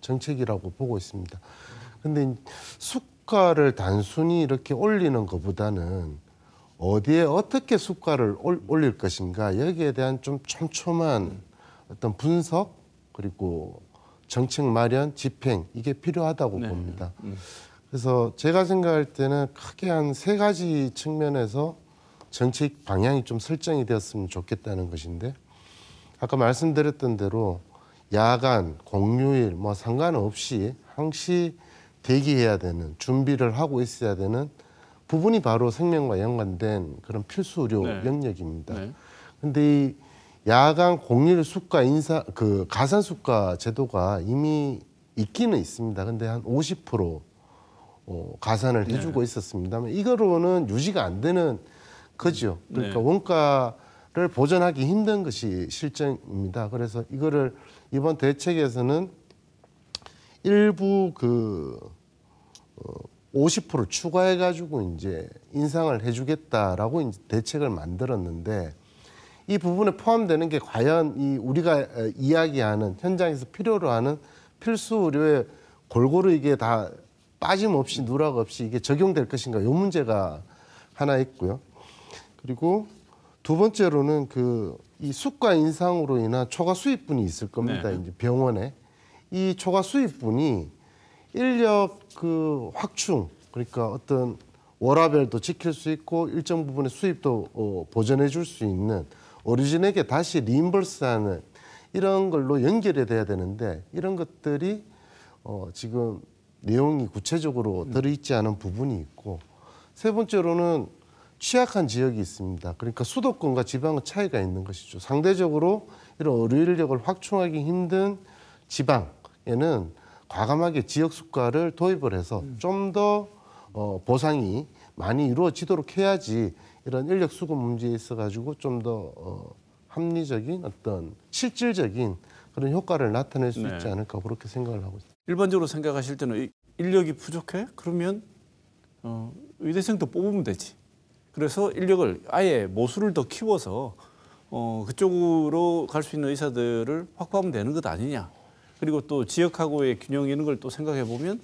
S2: 정책이라고 보고 있습니다. 근데 수가를 단순히 이렇게 올리는 것보다는 어디에 어떻게 수가를 올릴 것인가 여기에 대한 좀 촘촘한 어떤 분석 그리고 정책 마련, 집행 이게 필요하다고 네. 봅니다. 음. 그래서 제가 생각할 때는 크게 한 세 가지 측면에서 정책 방향이 좀 설정이 되었으면 좋겠다는 것인데 아까 말씀드렸던 대로 야간, 공휴일 뭐 상관없이 항시 대기해야 되는 준비를 하고 있어야 되는 부분이 바로 생명과 연관된 그런 필수 의료 네. 영역입니다. 그런데 네. 이 야간 공휴일 수가 인사 그 가산 수가 제도가 이미 있기는 있습니다. 근데 한 50% 어, 가산을 네. 해주고 있었습니다만 이거로는 유지가 안 되는 거죠. 그러니까 네. 원가를 보전하기 힘든 것이 실정입니다. 그래서 이거를 이번 대책에서는 일부 그 어, 50% 추가해가지고 이제 인상을 해주겠다라고 이제 대책을 만들었는데 이 부분에 포함되는 게 과연 이 우리가 이야기하는 현장에서 필요로 하는 필수 의료에 골고루 이게 다 빠짐없이 누락 없이 이게 적용될 것인가 요 문제가 하나 있고요. 그리고 두 번째로는 그 이 수가 인상으로 인한 초과 수입분이 있을 겁니다. 네. 이제 병원에 이 초과 수입분이 인력 그 확충 그러니까 어떤 워라벨도 지킬 수 있고 일정 부분의 수입도 어, 보전해 줄 수 있는 오리진에게 다시 리임벌스하는 이런 걸로 연결이 돼야 되는데 이런 것들이 어, 지금 내용이 구체적으로 음. 들어있지 않은 부분이 있고 세 번째로는 취약한 지역이 있습니다. 그러니까 수도권과 지방은 차이가 있는 것이죠. 상대적으로 이런 의료인력을 확충하기 힘든 지방에는 과감하게 지역 숙가를 도입을 해서 음. 좀더 어 보상이 많이 이루어지도록 해야지 이런 인력 수급 문제에 있어 가지고 좀 더 어, 합리적인 어떤 실질적인 그런 효과를 나타낼 수 네. 있지 않을까 그렇게 생각을 하고 있습니다.
S1: 일반적으로 생각하실 때는 인력이 부족해? 그러면 어, 의대생도 뽑으면 되지. 그래서 인력을 아예 모수를 더 키워서 어, 그쪽으로 갈 수 있는 의사들을 확보하면 되는 것 아니냐. 그리고 또 지역하고의 균형 이런 걸또 생각해 보면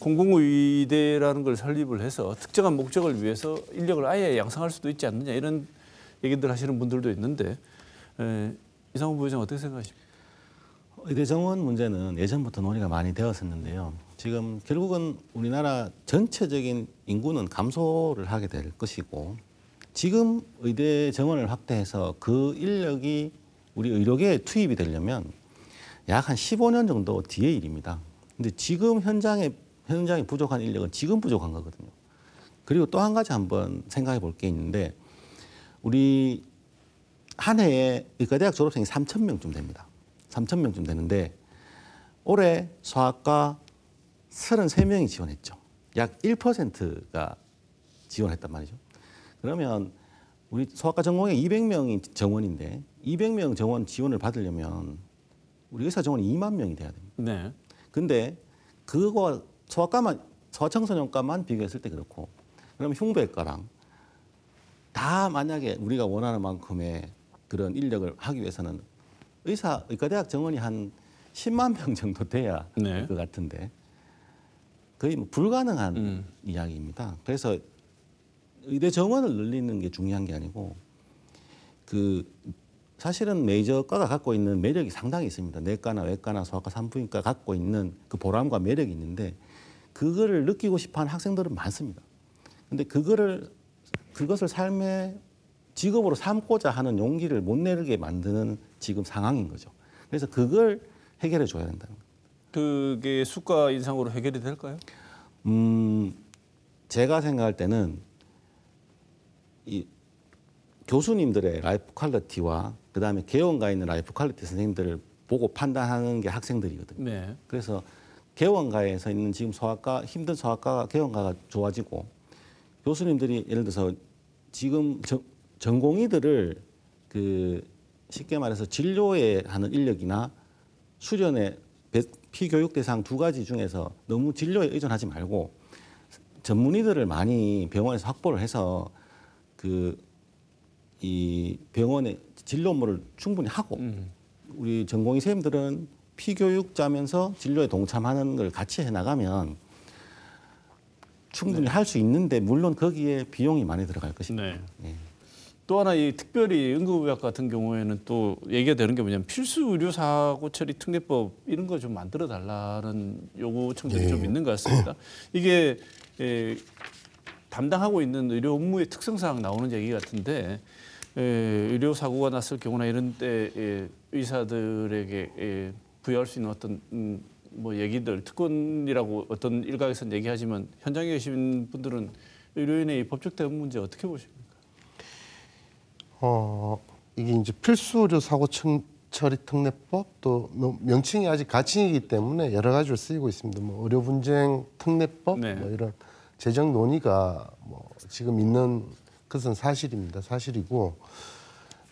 S1: 공공의대라는 걸 설립을 해서 특정한 목적을 위해서 인력을 아예 양성할 수도 있지 않느냐 이런 얘기들 하시는 분들도 있는데 에,
S3: 이상훈 부회장 어떻게 생각하십니까? 의대 정원 문제는 예전부터 논의가 많이 되었었는데요. 지금 결국은 우리나라 전체적인 인구는 감소를 하게 될 것이고 지금 의대 정원을 확대해서 그 인력이 우리 의료계에 투입이 되려면 약 한 15년 정도 뒤의 일입니다. 근데 지금 현장에 현장에 부족한 인력은 지금 부족한 거거든요. 그리고 또 한 가지 한번 생각해 볼 게 있는데 우리 한 해에 의과대학 졸업생이 3천 명쯤 됩니다. 3천 명쯤 되는데 올해 소아과 33명이 지원했죠. 약 1%가 지원했단 말이죠. 그러면 우리 소아과 전공에 200명이 정원인데 200명 정원 지원을 받으려면 우리 의사 정원이 2만 명이 돼야 됩니다. 네. 근데 그거 소아과만 저청소년과만 비교했을 때 그렇고 그럼 흉부외과랑 다 만약에 우리가 원하는 만큼의 그런 인력을 하기 위해서는 의사 의과대학 정원이 한 10만 명 정도 돼야 네. 것 그 같은데 거의 뭐 불가능한 음. 이야기입니다. 그래서 의대 정원을 늘리는 게 중요한 게 아니고 그 사실은 메이저과가 갖고 있는 매력이 상당히 있습니다. 내과나 외과나 소아과 산부인과 갖고 있는 그 보람과 매력이 있는데 그거를 느끼고 싶어하는 학생들은 많습니다. 근데 그거를 그것을 삶의 직업으로 삼고자 하는 용기를 못 내게 만드는 지금 상황인 거죠. 그래서 그걸 해결해 줘야 된다는 겁니다.
S1: 그게 수가 인상으로 해결이 될까요?
S3: 음, 제가 생각할 때는 이 교수님들의 라이프 퀄리티와 그다음에 개원가 있는 라이프 퀄리티 선생님들을 보고 판단하는 게 학생들이거든요. 네. 그래서 개원가에서 있는 지금 소아과 힘든 소아과 개원가가 좋아지고 교수님들이 예를 들어서 지금 저, 전공의들을 그 쉽게 말해서 진료에 하는 인력이나 수련의 피교육 대상 두 가지 중에서 너무 진료에 의존하지 말고 전문의들을 많이 병원에서 확보를 해서 그 이 병원의 진료 업무를 충분히 하고 음. 우리 전공의 선생님들은 피교육자면서 진료에 동참하는 걸 같이 해나가면 충분히 네. 할수 있는데 물론 거기에 비용이 많이 들어갈 것입니다. 네. 네.
S1: 또 하나 이 특별히 응급의학 같은 경우에는 또 얘기가 되는 게 뭐냐면 필수 의료 사고 처리 특례법 이런 거 좀 만들어 달라는 요구 청년이 좀 네. 있는 것 같습니다. 이게 에, 예, 담당하고 있는 의료 업무의 특성상 나오는 얘기 같은데 에, 예, 의료 사고가 났을 경우나 이런 때 에, 의사들에게 에, 부여할 수 있는 어떤 음, 뭐 얘기들 특권이라고 어떤 일각에서는 얘기하지만 현장에 계신 분들은 의료인의 법적 대응 문제 어떻게 보십니까?
S2: 어 이게 이제 필수 의료 사고 처리 특례법 또 명칭이 아직 가칭이기 때문에 여러 가지로 쓰이고 있습니다. 뭐 의료 분쟁 특례법 네. 뭐 이런 재정 논의가 뭐 지금 있는 것은 사실입니다. 사실이고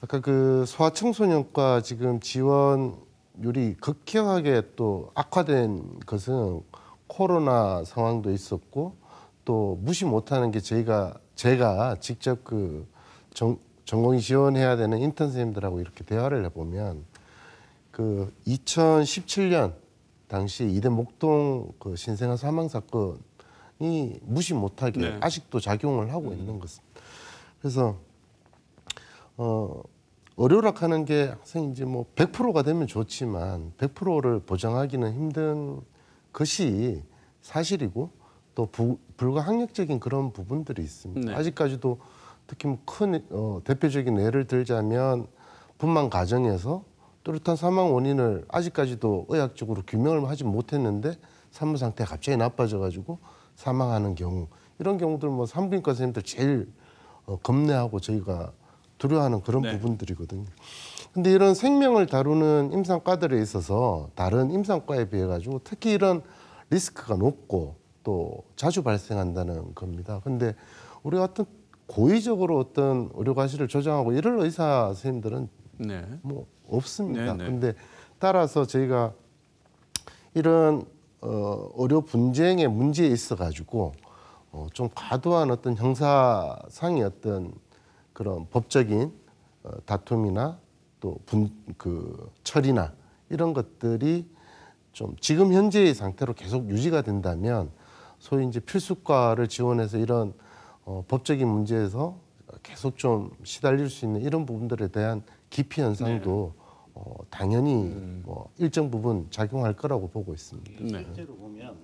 S2: 아까 그 소아청소년과 지금 지원 요리 극격하게 또 악화된 것은 코로나 상황도 있었고 또 무시 못하는 게 저희가 제가 직접 그 정, 전공 지원해야 되는 인턴 선생님들하고 이렇게 대화를 해보면 그 2017년 당시 이대 목동 그 신생아 사망 사건이 무시 못하게 네. 아직도 작용을 하고 음. 있는 것입니다. 그래서 어 어려락하는 게 항상 이제 뭐 100%가 되면 좋지만 100%를 보장하기는 힘든 것이 사실이고 또 부, 불가항력적인 그런 부분들이 있습니다. 네. 아직까지도 특히 뭐큰 어, 대표적인 예를 들자면 분만 가정에서 뚜렷한 사망 원인을 아직까지도 의학적으로 규명을 하지 못했는데 산모 상태가 갑자기 나빠져가지고 사망하는 경우 이런 경우들 뭐 산부인과 선생님들 제일 어, 겁내하고 저희가 두려워하는 그런 네. 부분들이거든요. 근데 이런 생명을 다루는 임상과들에 있어서 다른 임상과에 비해 가지고 특히 이런 리스크가 높고 또 자주 발생한다는 겁니다. 근데 우리 같은 고의적으로 어떤 의료 과실을 조장하고 이럴 의사 선생님들은 네. 뭐 없습니다. 네, 네, 근데 따라서 저희가 이런 어, 의료 분쟁의 문제에 있어 가지고 어, 좀 과도한 어떤 형사상의 어떤 그런 법적인 어, 다툼이나 또 분 그 처리나 이런 것들이 좀 지금 현재의 상태로 계속 유지가 된다면 소위 이제 필수과를 지원해서 이런 어, 법적인 문제에서 계속 좀 시달릴 수 있는 이런 부분들에 대한 기피 현상도 네. 어, 당연히 음. 뭐 일정 부분 작용할 거라고 보고 있습니다.
S3: 네. 네. 실제로 보면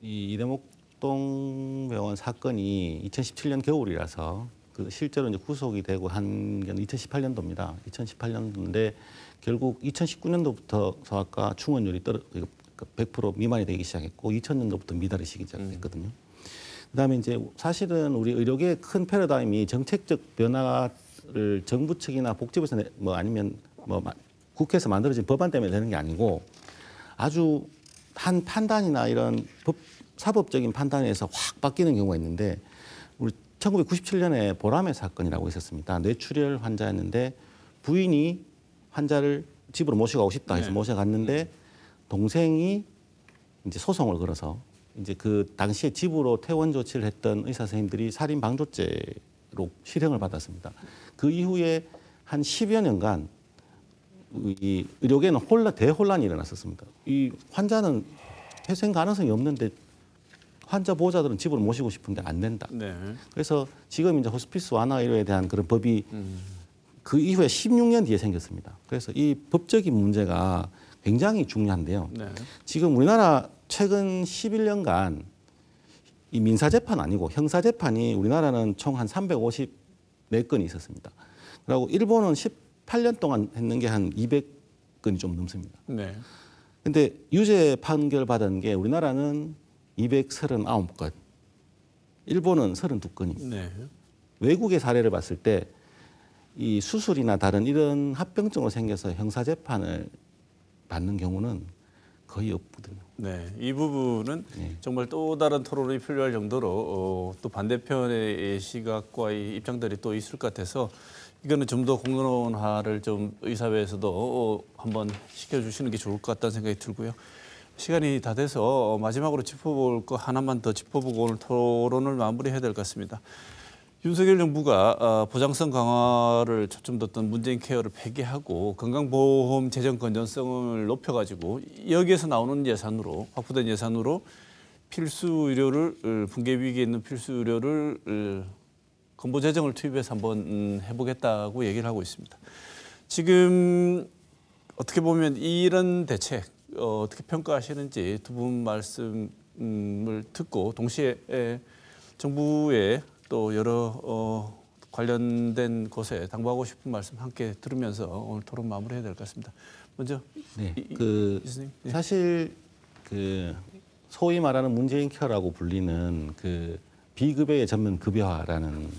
S3: 이 이대목동 병원 사건이 2017년 겨울이라서 그 실제로 이제 구속이 되고 한 게 2018년도입니다. 2018년도인데 결국 2019년도부터 소아과 충원율이 떨어 100% 그 미만이 되기 시작했고 2000년도부터 미달이 시작했거든요. 기 그다음에 이제 사실은 우리 의료계의 큰 패러다임이 정책적 변화를 정부 측이나 복지부에서 뭐 아니면 뭐 국회에서 만들어진 법안 때문에 되는 게 아니고 아주 한 판단이나 이런 법, 사법적인 판단에서 확 바뀌는 경우가 있는데 1997년에 보람의 사건이라고 있었습니다. 뇌출혈 환자였는데 부인이 환자를 집으로 모셔가고 싶다 해서 네. 모셔갔는데 네. 동생이 이제 소송을 걸어서 이제 그 당시에 집으로 퇴원 조치를 했던 의사 선생님들이 살인 방조죄로 실형을 받았습니다. 그 이후에 한 10여 년간 이 의료계는 혼란 대혼란이 일어났었습니다. 이 환자는 회생 가능성이 없는데 환자 보호자들은 집으로 모시고 싶은데 안 된다. 네. 그래서 지금 이제 호스피스 완화 의료에 대한 그런 법이 음. 그 이후에 16년 뒤에 생겼습니다. 그래서 이 법적인 문제가 굉장히 중요한데요. 네. 지금 우리나라 최근 11년간 이 민사 재판 아니고 형사 재판이 우리나라는 총 한 354건이 있었습니다. 그리고 일본은 18년 동안 했는 게 한 200건이 좀 넘습니다. 네. 근데 유죄 판결 받은 게 우리나라는 239건, 일본은 32건입니다. 네. 외국의 사례를 봤을 때 이 수술이나 다른 이런 합병증으로 생겨서 형사 재판을 받는 경우는 거의 없거든요. 네,
S1: 이 부분은 네. 정말 또 다른 토론이 필요할 정도로 어, 또 반대편의 시각과 의 입장들이 또 있을 것 같아서 이거는 좀 더 공론화를 좀 의사회에서도 어, 한번 시켜주시는 게 좋을 것 같다는 생각이 들고요. 시간이 다 돼서 마지막으로 짚어볼 거 하나만 더 짚어보고 오늘 토론을 마무리해야 될 것 같습니다. 윤석열 정부가 어, 보장성 강화를 초점뒀던 문재인 케어를 폐기하고 건강보험 재정 건전성을 높여가지고 여기에서 나오는 예산으로 확보된 예산으로 필수 의료를 어, 붕괴 위기에 있는 필수 의료를 어, 건보 재정을 투입해서 한번 음, 해보겠다고 얘기를 하고 있습니다. 지금 어떻게 보면 이런 대책 어, 떻게 평가하시는지 두 분 말씀을 듣고 동시에 정부의 또 여러 어, 관련된 곳에 당부하고 싶은 말씀 함께 들으면서 오늘 토론 마무리해야 될 것 같습니다. 먼저
S3: 네, 이, 그이 그 예. 사실 그 소위 말하는 문재인 케어라고 불리는 그 비급여의 전면 급여화라는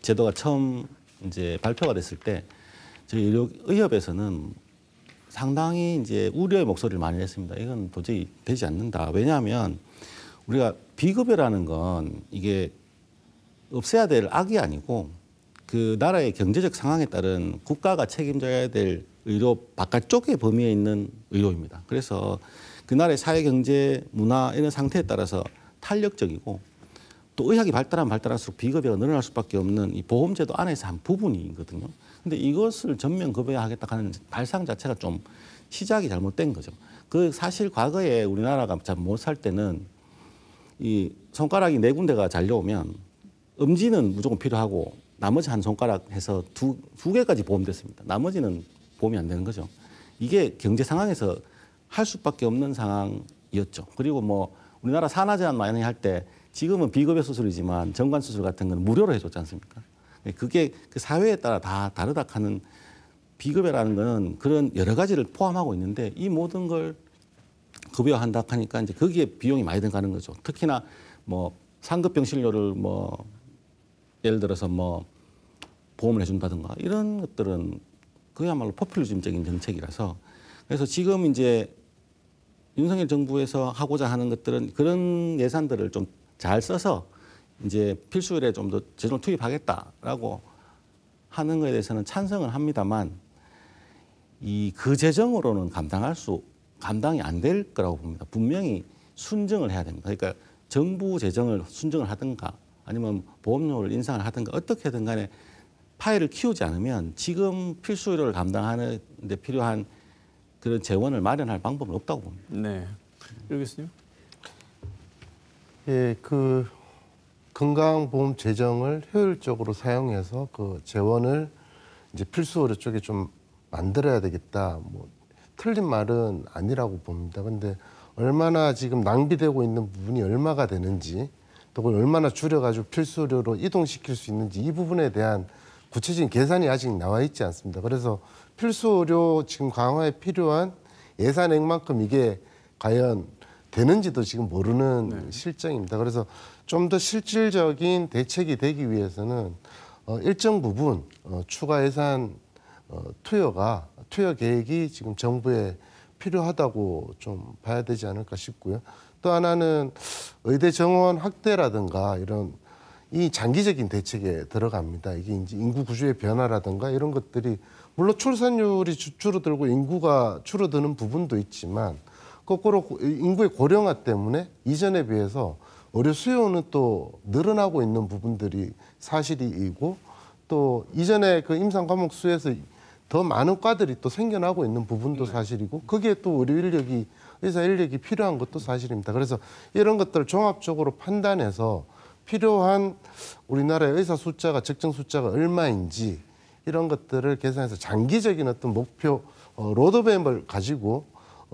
S3: 제도가 처음 이제 발표가 됐을 때 저희 의협에서는 상당히 이제 우려의 목소리를 많이 냈습니다. 이건 도저히 되지 않는다. 왜냐하면 우리가 비급여라는 건 이게 없애야 될 악이 아니고 그 나라의 경제적 상황에 따른 국가가 책임져야 될 의료 바깥쪽의 범위에 있는 의료입니다. 그래서 그 나라의 사회 경제 문화 이런 상태에 따라서 탄력적이고 또 의학이 발달하면 발달할수록 비급여가 늘어날 수밖에 없는 이 보험제도 안에서 한 부분이거든요. 근데 이것을 전면 급여하겠다 하는 발상 자체가 좀 시작이 잘못된 거죠. 그 사실 과거에 우리나라가 잘 못 살 때는 이 손가락이 네 군데가 잘려오면 음지는 무조건 필요하고 나머지 한 손가락 해서 두, 두 개까지 보험됐습니다. 나머지는 보험이 안 되는 거죠. 이게 경제 상황에서 할 수밖에 없는 상황이었죠. 그리고 뭐 우리나라 산화제한 많이 할때 지금은 비급여 수술이지만 정관 수술 같은 건 무료로 해줬지 않습니까? 네, 그게 그 사회에 따라 다 다르다 하는 비급여라는 거는 그런 여러 가지를 포함하고 있는데 이 모든 걸 급여한다 하니까 이제 거기에 비용이 많이 들어가는 거죠. 특히나 뭐 상급병 진료를 뭐 예를 들어서 뭐 보험을 해준다든가 이런 것들은 그야말로 포퓰리즘적인 정책이라서 그래서 지금 이제 윤석열 정부에서 하고자 하는 것들은 그런 예산들을 좀잘 써서 이제 필수율에 좀 더 재정 투입하겠다라고 하는 것에 대해서는 찬성을 합니다만 이 그 재정으로는 감당할 수 감당이 안 될 거라고 봅니다. 분명히 순정을 해야 됩니다. 그러니까 정부 재정을 순정을 하든가 아니면 보험료를 인상을 하든가 어떻게든 간에 파일을 키우지 않으면 지금 필수요을 감당하는 데 필요한
S2: 그런 재원을 마련할 방법은 없다고 봅니다.
S1: 네. 여기 교수님.
S2: 예, 그 건강보험 재정을 효율적으로 사용해서 그 재원을 이제 필수 의료 쪽에 좀 만들어야 되겠다. 뭐 틀린 말은 아니라고 봅니다. 근데 얼마나 지금 낭비되고 있는 부분이 얼마가 되는지, 또 그걸 얼마나 줄여가지고 필수 의료로 이동시킬 수 있는지 이 부분에 대한 구체적인 계산이 아직 나와 있지 않습니다. 그래서 필수 의료 지금 강화에 필요한 예산액만큼 이게 과연 되는지도 지금 모르는 네. 실정입니다. 그래서 좀 더 실질적인 대책이 되기 위해서는 어, 일정 부분 어, 추가 예산 어, 투여가 투여 계획이 지금 정부에 필요하다고 좀 봐야 되지 않을까 싶고요. 또 하나는 의대 정원 확대라든가 이런 이 장기적인 대책에 들어갑니다. 이게 이제 인구 구조의 변화라든가 이런 것들이 물론 출산율이 줄어들고 인구가 줄어드는 부분도 있지만 거꾸로 인구의 고령화 때문에 이전에 비해서 의료 수요는 또 늘어나고 있는 부분들이 사실이고 또 이전에 그 임상 과목 수에서 더 많은 과들이 또 생겨나고 있는 부분도 네. 사실이고 그게 또 의료 인력이 의사 인력이 필요한 것도 사실입니다. 그래서 이런 것들을 종합적으로 판단해서 필요한 우리나라의 의사 숫자가 적정 숫자가 얼마인지 이런 것들을 계산해서 장기적인 어떤 목표 어, 로드맵을 가지고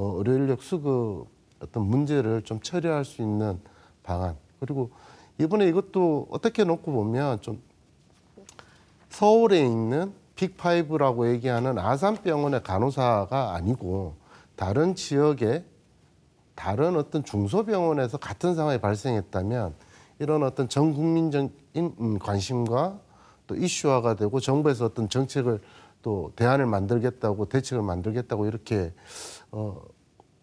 S2: 어, 의료인력 수급 어떤 문제를 좀 처리할 수 있는 방안 그리고 이번에 이것도 어떻게 놓고 보면 좀 서울에 있는 빅파이브라고 얘기하는 아산병원의 간호사가 아니고 다른 지역에 다른 어떤 중소병원에서 같은 상황이 발생했다면 이런 어떤 전 국민적인 음, 관심과 또 이슈화가 되고 정부에서 어떤 정책을 또 대안을 만들겠다고 대책을 만들겠다고 이렇게 어,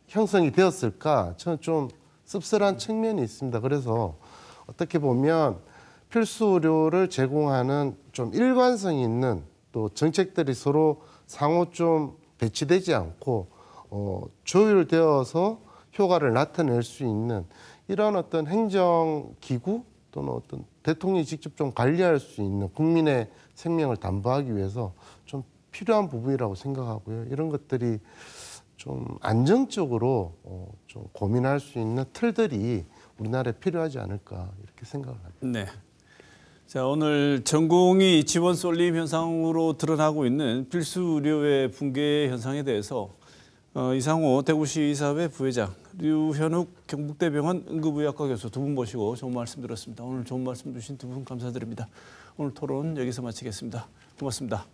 S2: 형성이 되었을까 저는 좀 씁쓸한 측면이 있습니다. 그래서 어떻게 보면 필수 의료를 제공하는 좀 일관성 있는 또 정책들이 서로 상호 좀 배치되지 않고 어, 조율되어서 효과를 나타낼 수 있는 이런 어떤 행정 기구 또는 어떤 대통령이 직접 좀 관리할 수 있는 국민의 생명을 담보하기 위해서 좀 필요한 부분이라고 생각하고요. 이런 것들이 좀 안정적으로 어, 좀 고민할 수 있는 틀들이 우리나라에 필요하지 않을까 이렇게 생각을
S1: 합니다. 네. 자 오늘 전공이 지원 쏠림 현상으로 드러나고 있는 필수 의료의 붕괴 현상에 대해서 어, 이상호 대구시의사회 부회장, 류현욱 경북대병원 응급의학과 교수 두 분 모시고 좋은 말씀 들었습니다. 오늘 좋은 말씀 주신 두 분 감사드립니다. 오늘 토론 여기서 마치겠습니다. 고맙습니다.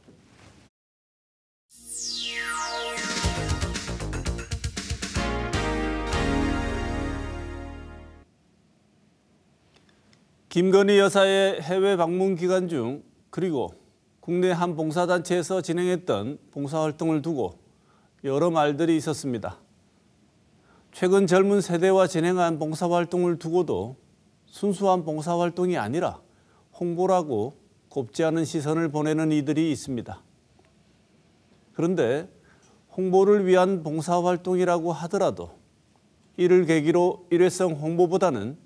S1: 김건희 여사의 해외 방문 기간 중 그리고 국내 한 봉사단체에서 진행했던 봉사활동을 두고 여러 말들이 있었습니다. 최근 젊은 세대와 진행한 봉사활동을 두고도 순수한 봉사활동이 아니라 홍보라고 곱지 않은 시선을 보내는 이들이 있습니다. 그런데 홍보를 위한 봉사활동이라고 하더라도 이를 계기로 일회성 홍보보다는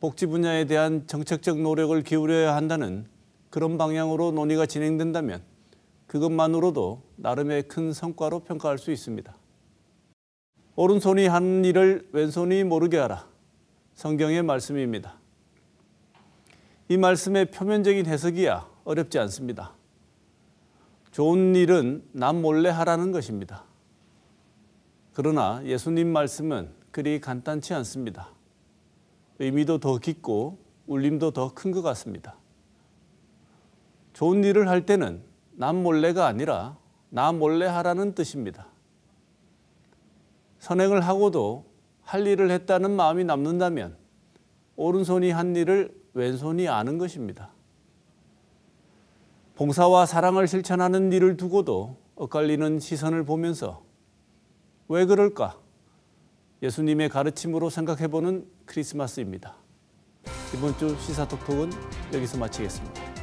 S1: 복지 분야에 대한 정책적 노력을 기울여야 한다는 그런 방향으로 논의가 진행된다면 그것만으로도 나름의 큰 성과로 평가할 수 있습니다. 오른손이 하는 일을 왼손이 모르게 하라. 성경의 말씀입니다. 이 말씀의 표면적인 해석이야 어렵지 않습니다. 좋은 일은 남 몰래 하라는 것입니다. 그러나 예수님 말씀은 그리 간단치 않습니다. 의미도 더 깊고 울림도 더 큰 것 같습니다. 좋은 일을 할 때는 남 몰래가 아니라 나 몰래 하라는 뜻입니다. 선행을 하고도 할 일을 했다는 마음이 남는다면 오른손이 한 일을 왼손이 아는 것입니다. 봉사와 사랑을 실천하는 일을 두고도 엇갈리는 시선을 보면서 왜 그럴까? 예수님의 가르침으로 생각해보는 크리스마스입니다. 이번 주 시사톡톡은 여기서 마치겠습니다.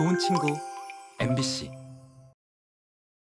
S1: 좋은 친구 MBC